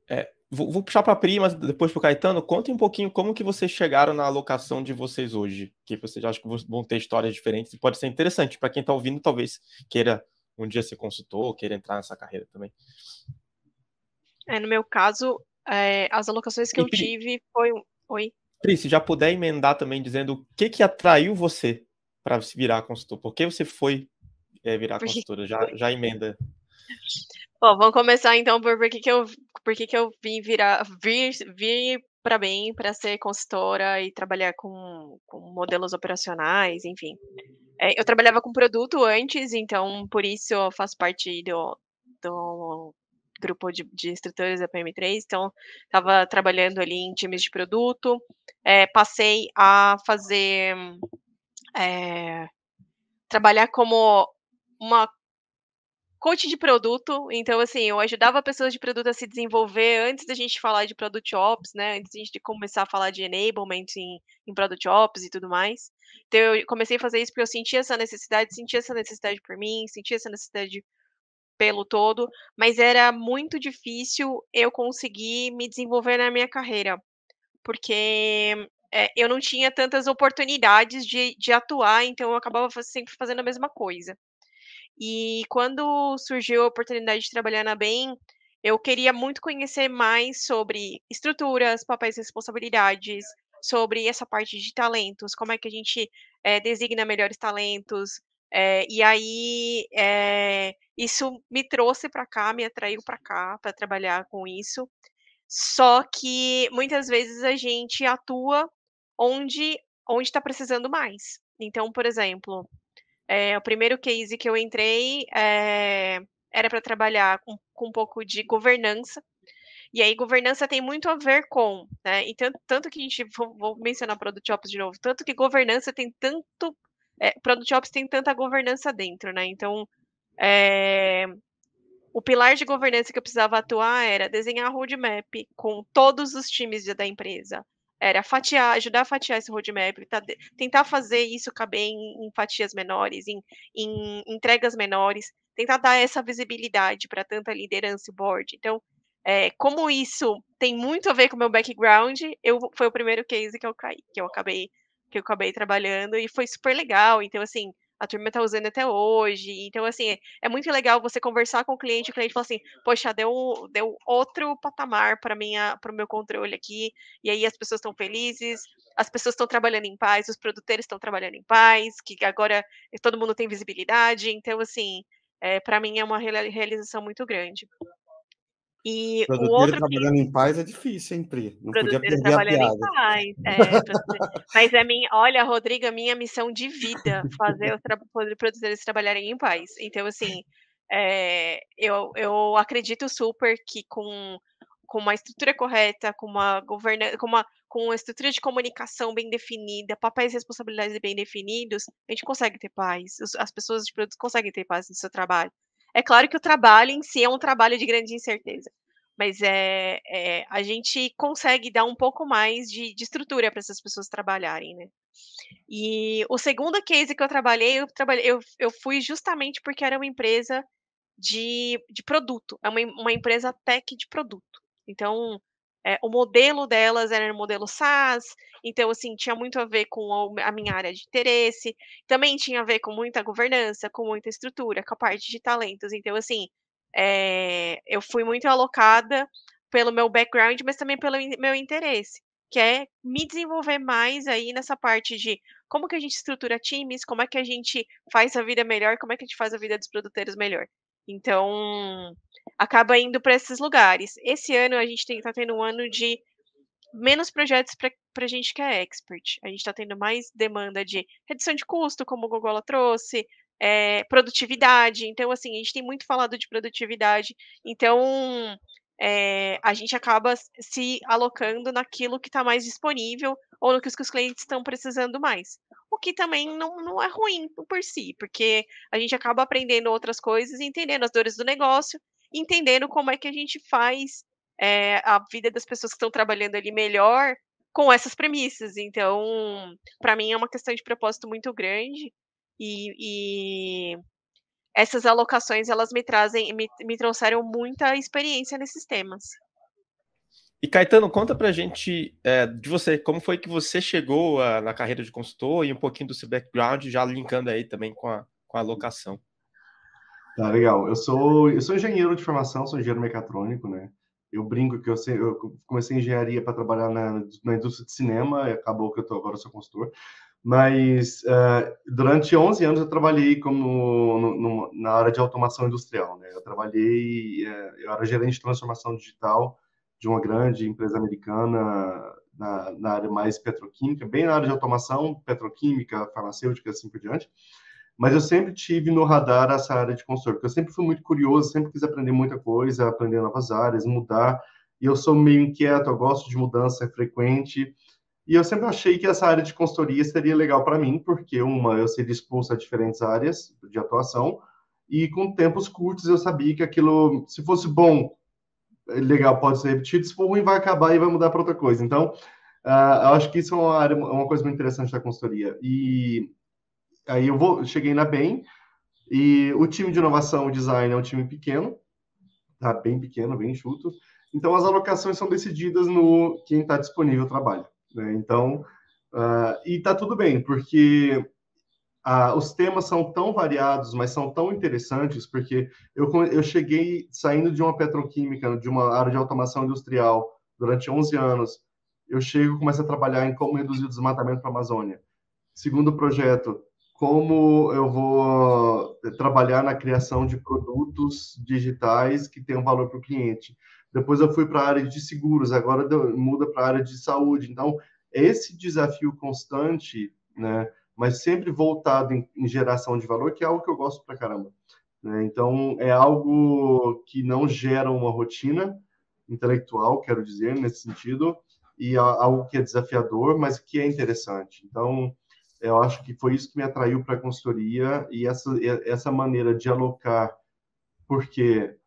É, vou, vou, puxar para a Pri, mas depois para o Caetano. Conta um pouquinho como que vocês chegaram na alocação de vocês hoje, que vocês acham que vão ter histórias diferentes e pode ser interessante para quem está ouvindo, talvez queira um dia ser consultor, queira entrar nessa carreira também. É, no meu caso, é, as alocações que e eu Pri... tive foi... Oi? Pri, se já puder emendar também dizendo o que que atraiu você para se virar consultor, por que você foi é, virar Porque... consultora? Já, já emenda. Bom, vamos começar então por, por que, que eu por que, que eu vim virar vir, vir para bem para ser consultora e trabalhar com, com modelos operacionais, enfim. É, eu trabalhava com produto antes, então por isso eu faço parte do, do grupo de, de instrutores da PM3, então estava trabalhando ali em times de produto, é, passei a fazer. É, trabalhar como uma coach de produto, então assim, eu ajudava pessoas de produto a se desenvolver antes da gente falar de Product Ops, né, antes da gente começar a falar de enablement em, em Product Ops e tudo mais. Então eu comecei a fazer isso porque eu sentia essa necessidade, sentia essa necessidade por mim, sentia essa necessidade pelo todo, mas era muito difícil eu conseguir me desenvolver na minha carreira, porque é, eu não tinha tantas oportunidades de, de atuar, então eu acabava sempre fazendo a mesma coisa. E quando surgiu a oportunidade de trabalhar na BEM, eu queria muito conhecer mais sobre estruturas, papéis e responsabilidades, sobre essa parte de talentos, como é que a gente é, designa melhores talentos, é, e aí é, isso me trouxe para cá, me atraiu para cá para trabalhar com isso. Só que muitas vezes a gente atua onde onde está precisando mais. Então, por exemplo, é, o primeiro case que eu entrei era para trabalhar com, com um pouco de governança e aí, governança tem muito a ver com, né? E tanto, tanto que a gente, vou, vou mencionar Product Ops de novo, tanto que governança tem tanto é, Product Ops tem tanta governança dentro, né? Então, é, o pilar de governança que eu precisava atuar era desenhar roadmap com todos os times da empresa. Era fatiar, ajudar a fatiar esse roadmap, tá, tentar fazer isso caber em, em fatias menores, em, em, entregas menores, tentar dar essa visibilidade para tanta liderança e board. Então, é, como isso tem muito a ver com o meu background, eu, foi o primeiro case que eu caí, que eu acabei que eu acabei trabalhando e foi super legal. Então, assim, a turma tá usando até hoje. Então, assim, é, muito legal você conversar com o cliente, o cliente fala assim, poxa, deu, deu outro patamar para minha para o meu controle aqui, e aí as pessoas estão felizes, as pessoas estão trabalhando em paz, os produtores estão trabalhando em paz, que agora todo mundo tem visibilidade. Então, assim, é, eh, para mim é uma realização muito grande. E produtor o outro trabalhando que... em paz é difícil, hein, Pri? Não podia perder trabalhando a piada. em paz. É, [LAUGHS] mas é minha, olha, Rodrigo, a é minha missão de vida fazer os tra... produtores trabalharem em paz. Então, assim, é, eu, eu acredito super que com, com uma estrutura correta, com uma governança, com uma, com uma estrutura de comunicação bem definida, papéis e responsabilidades bem definidos, a gente consegue ter paz. As pessoas de produtos conseguem ter paz no seu trabalho. É claro que o trabalho em si é um trabalho de grande incerteza, mas é, é a gente consegue dar um pouco mais de, de estrutura para essas pessoas trabalharem, né? E o segundo case que eu trabalhei, eu, trabalhei, eu, eu fui justamente porque era uma empresa de, de produto, é uma, uma empresa tech de produto. Então, é, o modelo delas era o modelo SaaS, então, assim, tinha muito a ver com a minha área de interesse, também tinha a ver com muita governança, com muita estrutura, com a parte de talentos, então, assim, é, eu fui muito alocada pelo meu background, mas também pelo meu interesse, que é me desenvolver mais aí nessa parte de como que a gente estrutura times, como é que a gente faz a vida melhor, como é que a gente faz a vida dos produtores melhor. Então, acaba indo para esses lugares. Esse ano a gente está tendo um ano de menos projetos para gente que é expert. A gente está tendo mais demanda de redução de custo, como o Gogola trouxe, é, produtividade. Então, assim, a gente tem muito falado de produtividade. Então, é, a gente acaba se alocando naquilo que está mais disponível ou no que os clientes estão precisando mais. O que também não, não é ruim por si, porque a gente acaba aprendendo outras coisas, entendendo as dores do negócio, entendendo como é que a gente faz é, a vida das pessoas que estão trabalhando ali melhor com essas premissas. Então, para mim é uma questão de propósito muito grande. E, e essas alocações elas me trazem, me, me trouxeram muita experiência nesses temas. E Caetano, conta pra gente é, de você, como foi que você chegou ah, na carreira de consultor e um pouquinho do seu background, já linkando aí também com a, com a locação. Tá, legal. Eu sou, eu sou engenheiro de formação, sou engenheiro mecatrônico, né? Eu brinco que eu, eu comecei engenharia para trabalhar na, na indústria de cinema, acabou que eu tô, agora sou consultor mas uh, durante 11 anos eu trabalhei como no, no, na área de automação industrial, né? Eu trabalhei, uh, eu era gerente de transformação digital de uma grande empresa americana na, na, área mais petroquímica, bem na área de automação, petroquímica, farmacêutica, assim por diante. Mas eu sempre tive no radar essa área de consultor, porque eu sempre fui muito curioso, sempre quis aprender muita coisa, aprender novas áreas, mudar. E eu sou meio inquieto, eu gosto de mudança, é frequente. E eu sempre achei que essa área de consultoria seria legal para mim, porque uma, eu seria expulso a diferentes áreas de atuação, e com tempos curtos eu sabia que aquilo, se fosse bom, eh, legal, pode ser repetido, se for ruim, vai acabar e vai mudar para outra coisa. Então, uh, eu acho que isso é uma, área, uma coisa muito interessante da consultoria. E aí eu vou, cheguei na BEM, e o time de inovação e design é um time pequeno, tá bem pequeno, bem enxuto, então as alocações são decididas no quem está disponível trabalho. Né? Então, uh, e tá tudo bem, porque uh, os temas são tão variados, mas são tão interessantes, porque eu, eu cheguei saindo de uma petroquímica, de uma área de automação industrial, durante 11 anos, eu chego e começo a trabalhar em como reduzir o desmatamento para a Amazônia. Segundo projeto, como eu vou trabalhar na criação de produtos digitais que tenham valor para o cliente. Depois eu fui para a área de seguros, agora deu, muda para a área de saúde. Então, é esse desafio constante, né? Mas sempre voltado em, em geração de valor, que é algo que eu gosto para caramba. Né? Então, é algo que não gera uma rotina intelectual, quero dizer, nesse sentido, e é algo que é desafiador, mas que é interessante. Então, eu acho que foi isso que me atraiu para a consultoria e essa, essa maneira de alocar, porque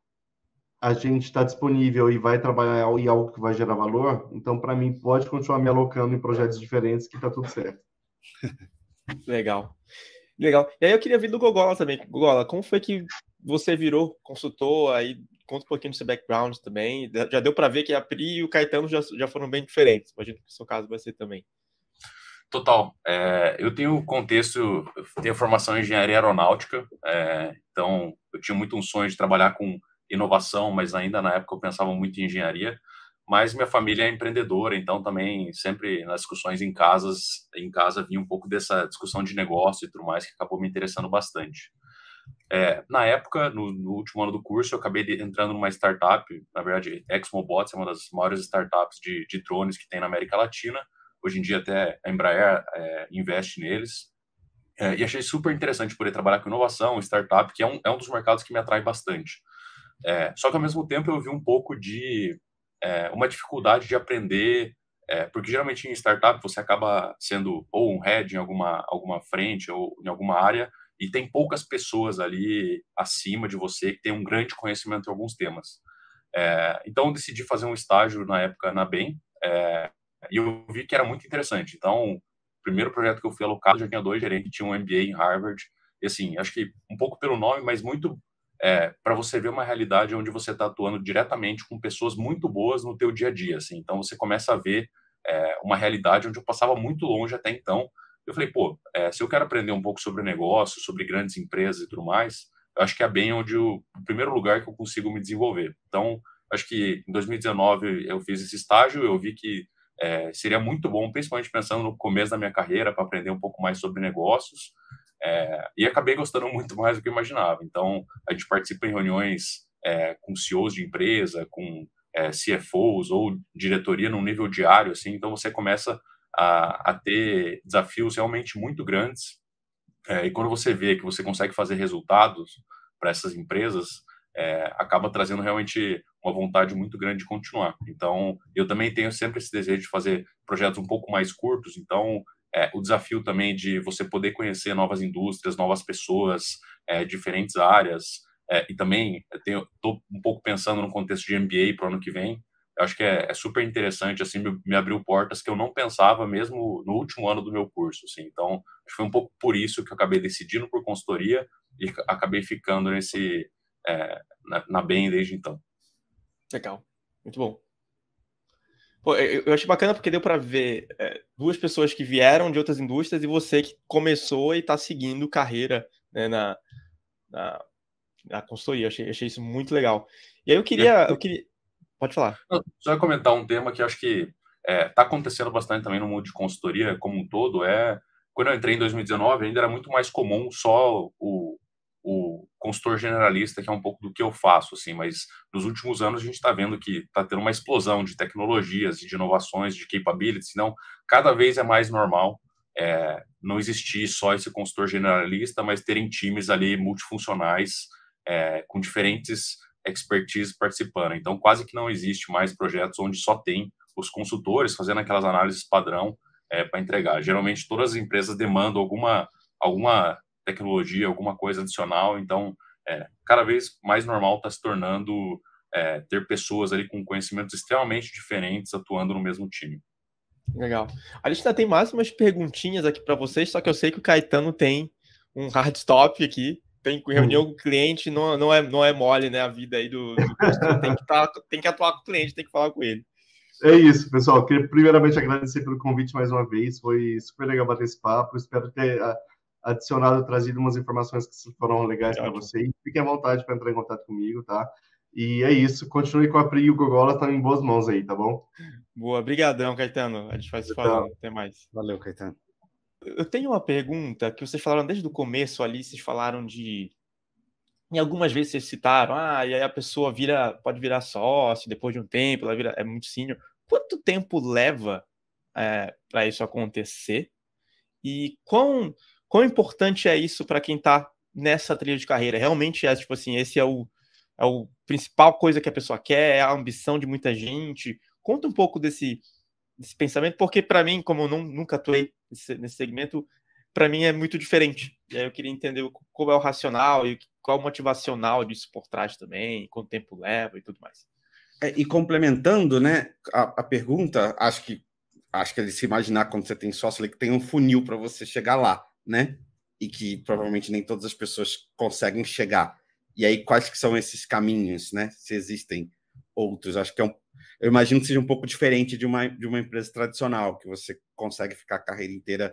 a gente está disponível e vai trabalhar em é algo que vai gerar valor, então, para mim, pode continuar me alocando em projetos diferentes que está tudo certo. [LAUGHS] Legal. Legal. E aí eu queria vir do Gogola também. Gogola, como foi que você virou consultor? Aí conta um pouquinho do seu background também. Já deu para ver que a Pri e o Caetano já, já foram bem diferentes. Imagino que o seu caso vai ser também. Total. É, eu tenho contexto, eu tenho formação em engenharia aeronáutica, é, então eu tinha muito um sonho de trabalhar com inovação, mas ainda na época eu pensava muito em engenharia. Mas minha família é empreendedora, então também sempre nas discussões em casas, em casa vinha um pouco dessa discussão de negócio e tudo mais que acabou me interessando bastante. É, na época, no, no, último ano do curso, eu acabei de, entrando numa startup, na verdade, ExmoBots é uma das maiores startups de, de, drones que tem na América Latina. Hoje em dia até a Embraer é, investe neles. É, e achei super interessante poder trabalhar com inovação, startup, que é um, é um dos mercados que me atrai bastante. É, só que ao mesmo tempo eu vi um pouco de é, uma dificuldade de aprender, é, porque geralmente em startup você acaba sendo ou um head em alguma, alguma frente ou em alguma área e tem poucas pessoas ali acima de você que tem um grande conhecimento em alguns temas. É, então decidi fazer um estágio na época na Bem é, e eu vi que era muito interessante. Então o primeiro projeto que eu fui alocado já tinha dois gerentes, tinha um MBA em Harvard. E assim, acho que um pouco pelo nome, mas muito é, para você ver uma realidade onde você está atuando diretamente com pessoas muito boas no teu dia a dia. Assim. Então, você começa a ver é, uma realidade onde eu passava muito longe até então. Eu falei, pô, é, se eu quero aprender um pouco sobre negócio, sobre grandes empresas e tudo mais, eu acho que é bem onde o primeiro lugar que eu consigo me desenvolver. Então, acho que em 2019 eu fiz esse estágio, eu vi que é, seria muito bom, principalmente pensando no começo da minha carreira, para aprender um pouco mais sobre negócios. É, e acabei gostando [LAUGHS] muito mais do que eu imaginava. Então, a gente participa em reuniões é, com CEOs de empresa, com é, CFOs ou diretoria num nível diário, assim. Então, você começa a, a ter desafios realmente muito grandes. É, e quando você vê que você consegue fazer resultados para essas empresas, é, acaba trazendo realmente uma vontade muito grande de continuar. Então, eu também tenho sempre esse desejo de fazer projetos um pouco mais curtos. Então, é, o desafio também de você poder conhecer novas indústrias, novas pessoas, é, diferentes áreas, é, e também é, estou um pouco pensando no contexto de MBA para o ano que vem. Eu acho que é, é, super interessante, assim, me, me, abriu portas que eu não pensava mesmo no último ano do meu curso, assim. Então, foi um pouco por isso que eu acabei decidindo por consultoria e acabei ficando nesse é, na, na BEM desde então. Legal, muito bom eu achei bacana porque deu para ver é, duas pessoas que vieram de outras indústrias e você que começou e está seguindo carreira né, na, na, na, consultoria. Eu achei, achei isso muito legal. E aí eu queria, eu queria... Pode falar. Só comentar um tema que acho que está é, tá acontecendo bastante também no mundo de consultoria como um todo. É quando eu entrei em 2019 ainda era muito mais comum só o, consultor generalista, que é um pouco do que eu faço, assim, mas nos últimos anos a gente está vendo que está tendo uma explosão de tecnologias, de inovações, de capabilities, então cada vez é mais normal é, não existir só esse consultor generalista, mas terem times ali multifuncionais é, com diferentes expertise participando. Então, quase que não existe mais projetos onde só tem os consultores fazendo aquelas análises padrão é, para entregar. Geralmente, todas as empresas demandam alguma, alguma tecnologia, alguma coisa adicional. Então, é, cada vez mais normal está se tornando é, ter pessoas ali com conhecimentos extremamente diferentes atuando no mesmo time. Legal. A gente ainda tem mais umas perguntinhas aqui para vocês, só que eu sei que o Caetano tem um hard stop aqui, tem reunião com o cliente, não, não, é, não é mole, né? A vida aí do, do tem, que tá, tem que atuar com o cliente, tem que falar com ele. É isso, pessoal. Queria primeiramente agradecer pelo convite mais uma vez. Foi super legal bater esse papo. Espero ter ah, adicionado, trazido umas informações que foram legais para você. Fiquem à vontade para entrar em contato comigo, tá? E é isso. Continue com a Pri e o Gogola, estão em boas mãos aí, tá bom? Boa, brigadão, Caetano. A gente vai se falando. Até mais. Valeu, Caetano. Eu tenho uma pergunta que vocês falaram desde o começo ali, vocês falaram de. E algumas vezes vocês citaram, ah, e aí a pessoa vira, pode virar sócio depois de um tempo, ela vira, é muito sênior. Quanto tempo leva é, para isso acontecer? E quão Quão importante é isso para quem está nessa trilha de carreira? Realmente é tipo assim, esse é o, é o principal coisa que a pessoa quer, é a ambição de muita gente. Conta um pouco desse, desse pensamento, porque para mim, como eu não, nunca atuei nesse, nesse segmento, para mim é muito diferente. E aí eu queria entender qual é o racional e qual é o motivacional disso por trás também, quanto tempo leva e tudo mais. É, e complementando, né, a, a, pergunta, acho que acho que é de se imaginar quando você tem sócio ali que tem um funil para você chegar lá né? E que provavelmente nem todas as pessoas conseguem chegar. E aí, quais que são esses caminhos, né? Se existem outros. Acho que é um, eu imagino que seja um pouco diferente de uma, de uma empresa tradicional, que você consegue ficar a carreira inteira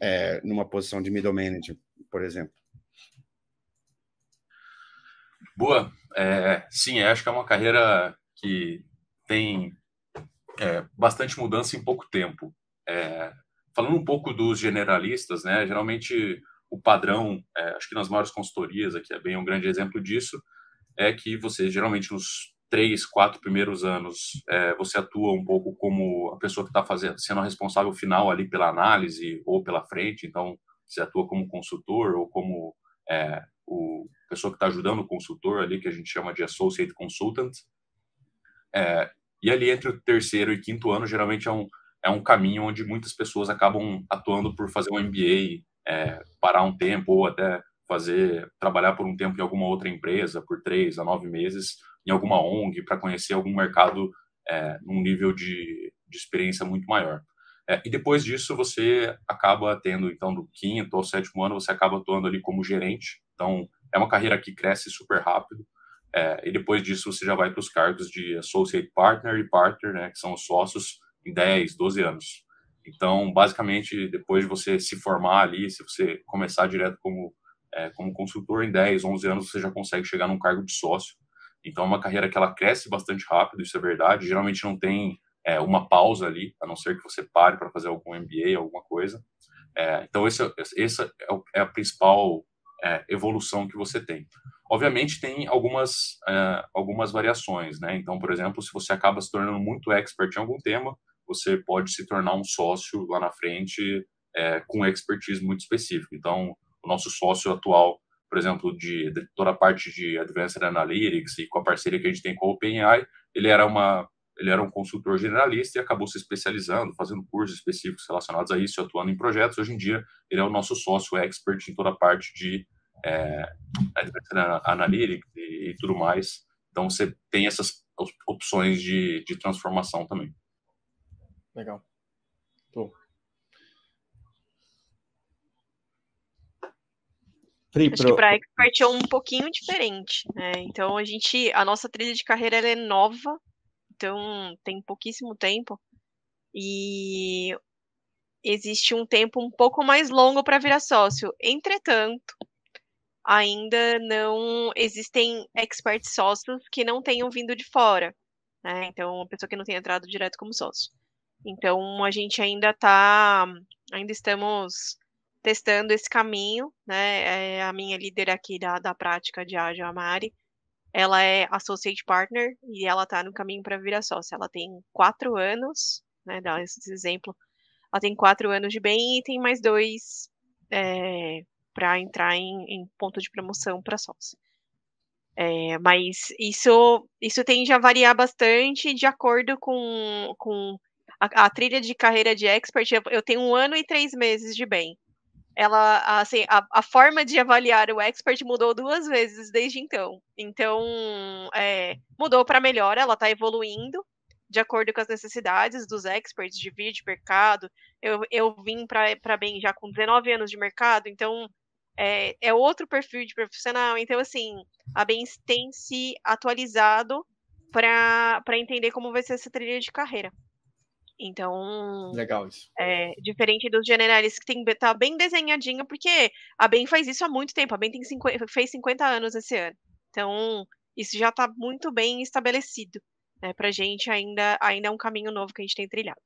é, numa posição de middle manager, por exemplo. Boa. É, sim, é, acho que é uma carreira que tem é, bastante mudança em pouco tempo. É, falando um pouco dos generalistas, né? Geralmente o padrão, é, acho que nas maiores consultorias aqui é bem um grande exemplo disso, é que você geralmente nos três, quatro primeiros anos é, você atua um pouco como a pessoa que está fazendo, sendo a responsável final ali pela análise ou pela frente, então você atua como consultor ou como é, o pessoa que está ajudando o consultor ali, que a gente chama de associate consultant. É, e ali entre o terceiro e quinto ano geralmente é um é um caminho onde muitas pessoas acabam atuando por fazer um MBA, é, parar um tempo ou até fazer trabalhar por um tempo em alguma outra empresa por três a nove meses em alguma ONG para conhecer algum mercado é, num nível de, de experiência muito maior. É, e depois disso, você acaba tendo, então, do quinto ao sétimo ano, você acaba atuando ali como gerente. Então, é uma carreira que cresce super rápido. É, e depois disso, você já vai para os cargos de associate partner e partner, né, que são os sócios, em 10, 12 anos. Então, basicamente, depois de você se formar ali, se você começar direto como, é, como consultor, em 10, 11 anos você já consegue chegar num cargo de sócio. Então, é uma carreira que ela cresce bastante rápido, isso é verdade. Geralmente não tem é, uma pausa ali, a não ser que você pare para fazer algum MBA, alguma coisa. É, então, essa esse é, é, é, a principal é, evolução que você tem. Obviamente, tem algumas, algumas variações, né? Então, por exemplo, se você acaba se tornando muito expert em algum tema, você pode se tornar um sócio lá na frente é, com expertise muito específica. Então, o nosso sócio atual, por exemplo, de, de, toda a parte de Advanced Analytics e com a parceria que a gente tem com a OpenAI, ele era uma ele era um consultor generalista e acabou se especializando, fazendo cursos específicos relacionados a isso, atuando em projetos. Hoje em dia, ele é o nosso sócio expert em toda a parte de é, Advanced Analytics e, e tudo mais. Então, você tem essas opções de, de transformação também. Legal. Tô. Acho que para expert é um pouquinho diferente, né? Então a gente, a nossa trilha de carreira é nova, então tem pouquíssimo tempo e existe um tempo um pouco mais longo para virar sócio. Entretanto, ainda não existem experts sócios que não tenham vindo de fora, né? Então uma pessoa que não tenha entrado direto como sócio. Então a gente ainda está, ainda estamos testando esse caminho, né? É a minha líder aqui da, da prática de Ágil, a Mari, ela é associate partner e ela está no caminho para virar sócia. Ela tem quatro anos, né? Dá esse exemplo. Ela tem quatro anos de bem e tem mais dois é, para entrar em, em ponto de promoção para sócia. É, mas isso, isso tende a variar bastante de acordo com, com a, a, trilha de carreira de expert, eu tenho um ano e três meses de bem. Ela, assim, a, a forma de avaliar o expert mudou duas vezes desde então. Então, é, mudou para melhor, ela está evoluindo de acordo com as necessidades dos experts de vídeo, mercado. Eu, eu vim para bem já com 19 anos de mercado, então é, é, outro perfil de profissional. Então, assim, a bem tem se atualizado para entender como vai ser essa trilha de carreira. Então. Legal isso. É, diferente dos generalistas que tem, tá bem desenhadinho, porque a Ben faz isso há muito tempo. A Ben tem 50, fez 50 anos esse ano. Então, isso já está muito bem estabelecido. Né? Pra gente ainda, ainda é um caminho novo que a gente tem trilhado.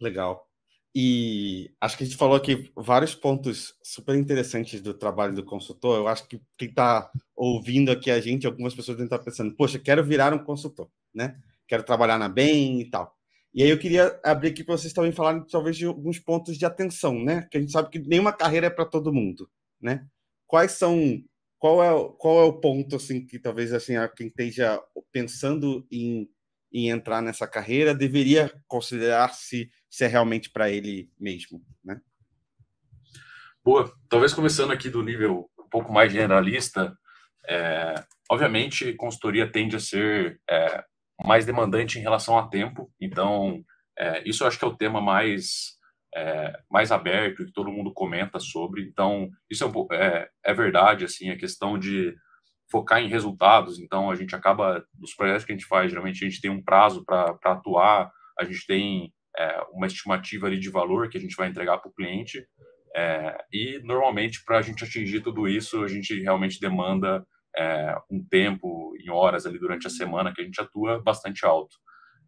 Legal. E acho que a gente falou aqui vários pontos super interessantes do trabalho do consultor. Eu acho que quem está ouvindo aqui a gente, algumas pessoas devem estar tá pensando, poxa, quero virar um consultor, né? quero trabalhar na bem e tal. E aí eu queria abrir aqui para vocês também falarem talvez de alguns pontos de atenção, né? Que a gente sabe que nenhuma carreira é para todo mundo, né? Quais são qual é qual é o ponto assim que talvez assim quem esteja pensando em, em entrar nessa carreira deveria considerar se se é realmente para ele mesmo, né? Boa. Talvez começando aqui do nível um pouco mais generalista, é, obviamente consultoria tende a ser é, mais demandante em relação a tempo. Então, é, isso eu acho que é o tema mais é, mais aberto que todo mundo comenta sobre. Então, isso é, um, é, é verdade, assim, a questão de focar em resultados. Então, a gente acaba, nos projetos que a gente faz, geralmente a gente tem um prazo para pra atuar, a gente tem é, uma estimativa ali de valor que a gente vai entregar para o cliente. É, e, normalmente, para a gente atingir tudo isso, a gente realmente demanda é, um tempo em horas ali durante a semana que a gente atua bastante alto.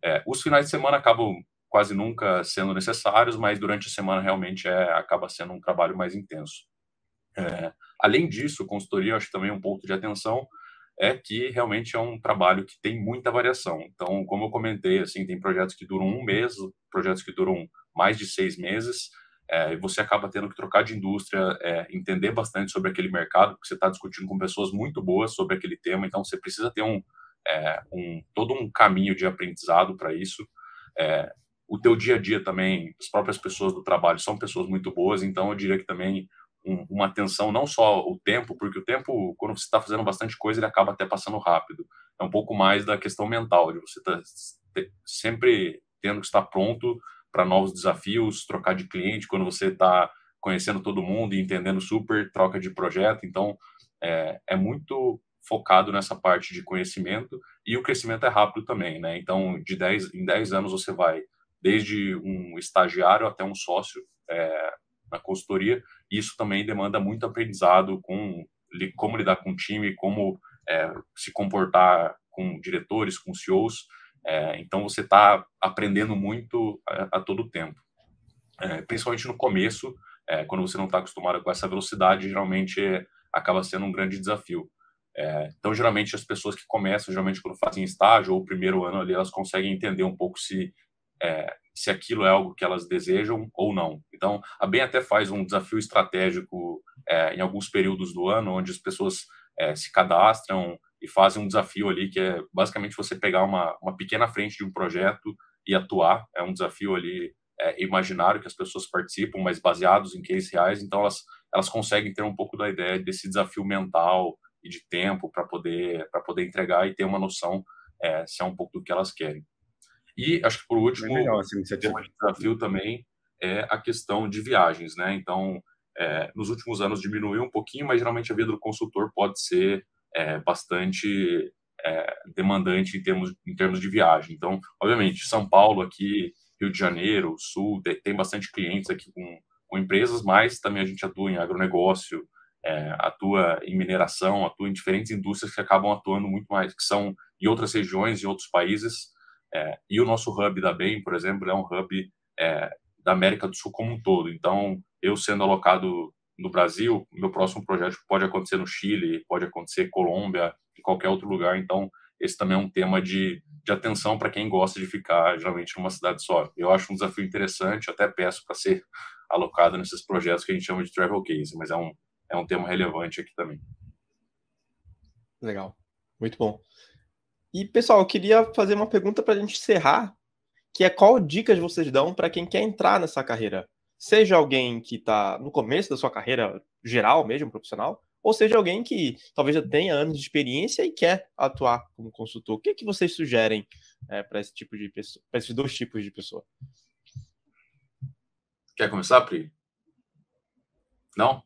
É, os finais de semana acabam quase nunca sendo necessários, mas durante a semana realmente é, acaba sendo um trabalho mais intenso. É, além disso, consultoria, acho que também é um ponto de atenção é que realmente é um trabalho que tem muita variação. Então, como eu comentei, assim, tem projetos que duram um mês, projetos que duram mais de seis meses, é, você acaba tendo que trocar de indústria, é, entender bastante sobre aquele mercado, porque você está discutindo com pessoas muito boas sobre aquele tema, então você precisa ter um, é, um todo um caminho de aprendizado para isso. É, o teu dia a dia também, as próprias pessoas do trabalho são pessoas muito boas, então eu diria que também um, uma atenção não só o tempo, porque o tempo, quando você está fazendo bastante coisa, ele acaba até passando rápido. É um pouco mais da questão mental, de você estar tá sempre tendo que estar pronto para novos desafios, trocar de cliente quando você está conhecendo todo mundo e entendendo super, troca de projeto. Então, é, é muito focado nessa parte de conhecimento e o crescimento é rápido também, né? Então, de 10 em 10 anos você vai desde um estagiário até um sócio é, na consultoria. Isso também demanda muito aprendizado com como lidar com o time, como é, se comportar com diretores, com CEOs. É, então você está aprendendo muito a, é, a todo tempo, é, principalmente no começo, é, quando você não está acostumado com essa velocidade, geralmente acaba sendo um grande desafio. É, então geralmente as pessoas que começam, geralmente quando fazem estágio ou primeiro ano ali, elas conseguem entender um pouco se é, se aquilo é algo que elas desejam ou não. Então a Bem até faz um desafio estratégico em alguns períodos do ano, onde as pessoas se cadastram e fazem um desafio ali que é basicamente você pegar uma, uma pequena frente de um projeto e atuar. É um desafio ali é, imaginário que as pessoas participam, mas baseados em cases reais, então elas, elas conseguem ter um pouco da ideia desse desafio mental e de tempo para poder, poder entregar e ter uma noção é, se é um pouco do que elas querem. E acho que por último, assim, o tema de desafio também é a questão de viagens, né? Então, é, nos últimos anos diminuiu um pouquinho, mas geralmente a vida do consultor pode ser é, bastante é, demandante em termos, em termos de viagem. Então, obviamente, São Paulo aqui, Rio de Janeiro, Sul, tem bastante clientes aqui com, com empresas, mas também a gente atua em agronegócio, é, atua em mineração, atua em diferentes indústrias que acabam atuando muito mais, que são em outras regiões, em outros países. É, e o nosso hub da BEM, por exemplo, é um hub é, da América do Sul como um todo. Então, eu sendo alocado no Brasil, meu próximo projeto pode acontecer no Chile, pode acontecer Colômbia, em qualquer outro lugar. Então, esse também é um tema de, de atenção para quem gosta de ficar geralmente numa cidade só. Eu acho um desafio interessante, até peço para ser alocado nesses projetos que a gente chama de travel case, mas é um, é um tema relevante aqui também. Legal, muito bom. E pessoal, eu queria fazer uma pergunta para a gente encerrar, que é qual dicas vocês dão para quem quer entrar nessa carreira? seja alguém que está no começo da sua carreira geral mesmo, profissional, ou seja alguém que talvez já tenha anos de experiência e quer atuar como consultor. O que, é que vocês sugerem é, para esse tipo de pessoa, para esses dois tipos de pessoa? Quer começar, Pri? Não?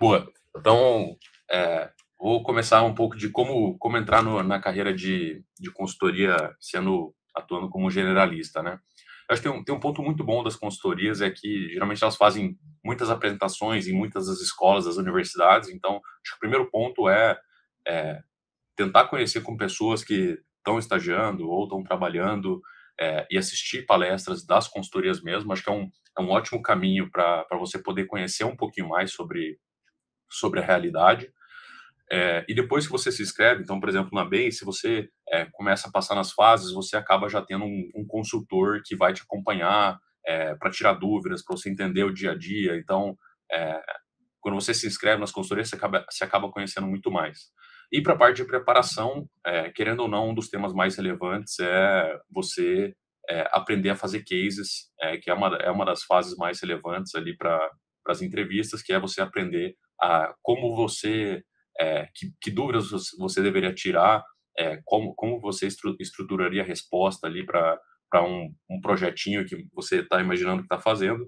Boa. Então, é, vou começar um pouco de como, como entrar no, na carreira de, de consultoria sendo atuando como generalista, né? acho que tem um, tem um ponto muito bom das consultorias, é que geralmente elas fazem muitas apresentações em muitas das escolas, das universidades, então acho que o primeiro ponto é, é tentar conhecer com pessoas que estão estagiando ou estão trabalhando é, e assistir palestras das consultorias mesmo, acho que é um, é um ótimo caminho para você poder conhecer um pouquinho mais sobre, sobre a realidade. É, e depois que você se inscreve, então, por exemplo, na BEI, se você é, começa a passar nas fases, você acaba já tendo um, um consultor que vai te acompanhar é, para tirar dúvidas, para você entender o dia a dia. Então, é, quando você se inscreve nas consultorias, você acaba, você acaba conhecendo muito mais. E para a parte de preparação, é, querendo ou não, um dos temas mais relevantes é você é, aprender a fazer cases, é, que é uma, é uma das fases mais relevantes ali para as entrevistas, que é você aprender a como você é, que, que, dúvidas você deveria tirar é, como, como você estru estruturaria a resposta ali para um, um projetinho que você está imaginando que está fazendo.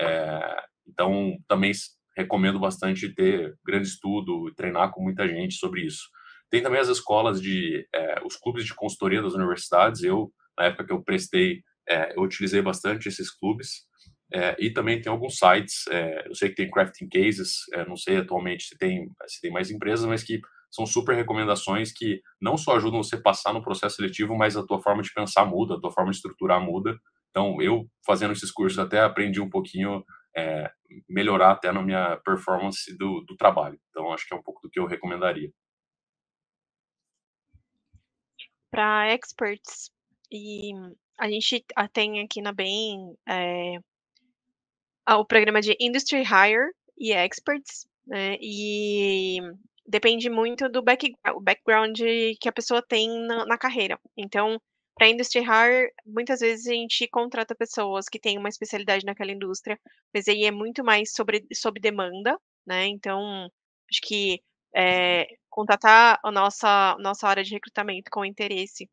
É, então, também recomendo bastante ter grande estudo e treinar com muita gente sobre isso. Tem também as escolas de, é, os clubes de consultoria das universidades. Eu, na época que eu prestei, é, eu utilizei bastante esses clubes. É, e também tem alguns sites, é, eu sei que tem crafting cases, é, não sei atualmente se tem, se tem mais empresas, mas que são super recomendações que não só ajudam você a passar no processo seletivo, mas a tua forma de pensar muda, a tua forma de estruturar muda. Então, eu fazendo esses cursos até aprendi um pouquinho, é, melhorar até na minha performance do, do trabalho. Então, acho que é um pouco do que eu recomendaria. Para experts, e a gente tem aqui na BEM é, o programa de Industry Hire e Experts, né? E depende muito do background, background que a pessoa tem na, na carreira. Então, para a hire, muitas vezes a gente contrata pessoas que têm uma especialidade naquela indústria, mas aí é muito mais sobre, sob demanda, né? Então, acho que é, eh, contatar a nossa, nossa área de recrutamento com interesse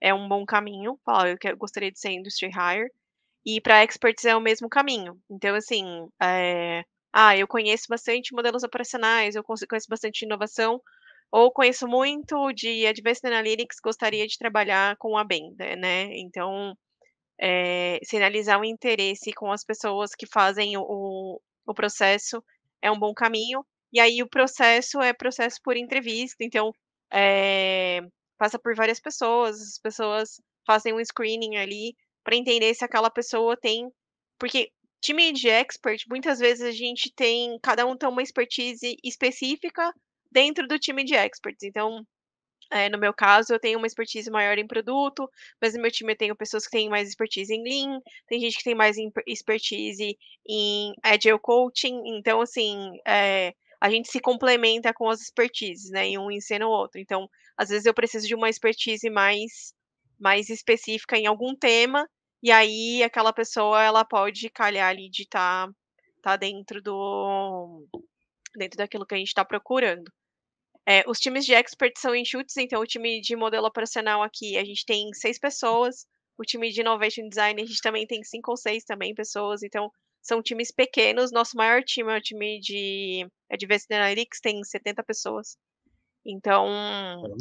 é um bom caminho. Falar, eu, eu gostaria de ser industry hire. E para experts é o mesmo caminho. Então, assim, é, ah, eu conheço bastante modelos operacionais, eu conheço bastante inovação, ou conheço muito de Advanced Analytics, gostaria de trabalhar com a Benda, né? Então, é, eh, sinalizar o um interesse com as pessoas que fazem o, o processo é um bom caminho. E aí o processo é processo por entrevista, então é, passa por várias pessoas, as pessoas fazem um screening ali para entender se aquela pessoa tem. Porque Time de expert, muitas vezes a gente tem, cada um tem uma expertise específica dentro do time de experts. Então, é, no meu caso, eu tenho uma expertise maior em produto, mas no meu time eu tenho pessoas que têm mais expertise em Lean, tem gente que tem mais expertise em Agile Coaching, então, assim, é, a gente se complementa com as expertises, né, e um ensina o outro. Então, às vezes eu preciso de uma expertise mais, mais específica em algum tema, e aí aquela pessoa ela pode calhar ali de estar tá, tá dentro do dentro daquilo que a gente está procurando. É, os times de expert são enxutos, então o time de modelo operacional aqui a gente tem seis pessoas, o time de innovation design a gente também tem cinco ou seis também pessoas, então são times pequenos. Nosso maior time é o time de é Advanced Analytics, tem 70 pessoas. Então,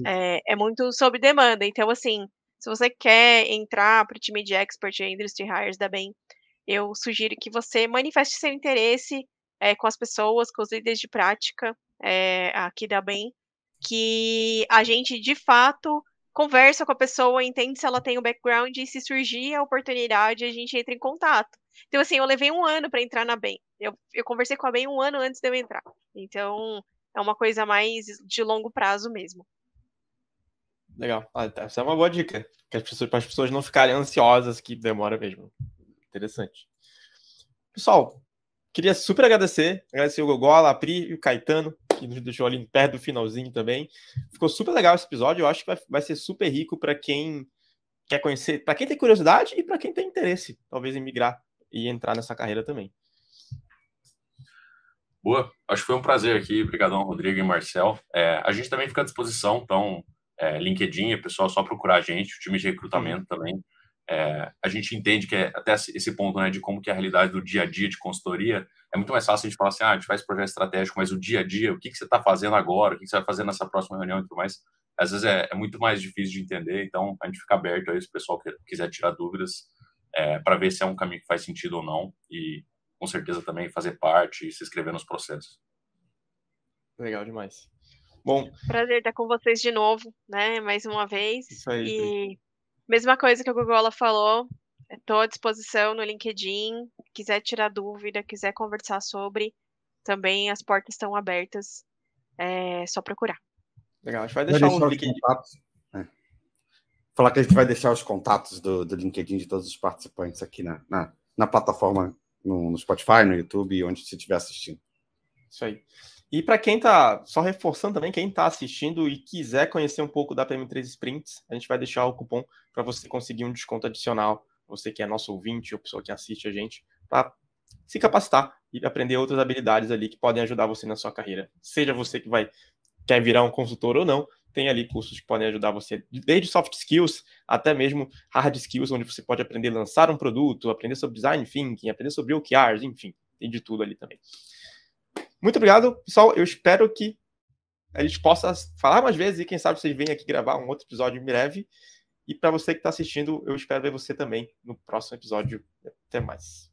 é, é muito sob demanda. Então, assim, se você quer entrar para o time de expert e industry hires da BEM, eu sugiro que você manifeste seu interesse é, com as pessoas, com os líderes de prática é, aqui da BEM, que a gente, de fato, conversa com a pessoa, entende se ela tem o background e se surgir a oportunidade, a gente entra em contato. Então, assim, eu levei um ano para entrar na BEM. Eu, eu conversei com a BEM um ano antes de eu entrar. Então, é uma coisa mais de longo prazo mesmo. Legal. Ah, tá. Essa é uma boa dica. Para as, pessoas, para as pessoas não ficarem ansiosas que demora mesmo. Interessante. Pessoal, queria super agradecer. Agradecer o Gogola, a Pri e o Caetano, que nos deixou ali perto do finalzinho também. Ficou super legal esse episódio. Eu acho que vai, vai ser super rico para quem quer conhecer, para quem tem curiosidade e para quem tem interesse, talvez, em migrar e entrar nessa carreira também. Boa. Acho que foi um prazer aqui. Obrigadão, Rodrigo e Marcel. É, a gente também fica à disposição, então é, LinkedIn, pessoal só procurar a gente, o time de recrutamento uhum. também. É, a gente entende que é até esse ponto né, de como que é a realidade do dia a dia de consultoria, é muito mais fácil a gente falar assim, ah, a gente faz projeto estratégico, mas o dia a dia, o que, que você está fazendo agora, o que, que, você vai fazer nessa próxima reunião e tudo mais, às vezes é, é muito mais difícil de entender, então a gente fica aberto aí se o pessoal que quiser tirar dúvidas é, para ver se é um caminho que faz sentido ou não e com certeza também fazer parte e se inscrever nos processos. Legal demais. Bom. Prazer estar com vocês de novo, né? Mais uma vez. Isso aí. E mesma coisa que a Gogola falou, estou à disposição no LinkedIn. Quiser tirar dúvida, quiser conversar sobre, também as portas estão abertas. É só procurar. Legal, a gente vai deixar, deixar um LinkedIn. Contatos. Né? Falar que a gente vai deixar os contatos do, do LinkedIn de todos os participantes aqui na, na, na plataforma, no, no Spotify, no YouTube, onde você estiver assistindo. Isso aí. E para quem tá, só reforçando também, quem está assistindo e quiser conhecer um pouco da PM3 Sprints, a gente vai deixar o cupom para você conseguir um desconto adicional, você que é nosso ouvinte ou pessoa que assiste a gente, para se capacitar e aprender outras habilidades ali que podem ajudar você na sua carreira. Seja você que vai quer virar um consultor ou não, tem ali cursos que podem ajudar você, desde soft skills até mesmo hard skills, onde você pode aprender a lançar um produto, aprender sobre design thinking, aprender sobre OKRs, enfim, tem de tudo ali também. Muito obrigado, pessoal. Eu espero que a gente possa falar mais vezes e quem sabe vocês venham aqui gravar um outro episódio em breve. E para você que está assistindo, eu espero ver você também no próximo episódio. Até mais.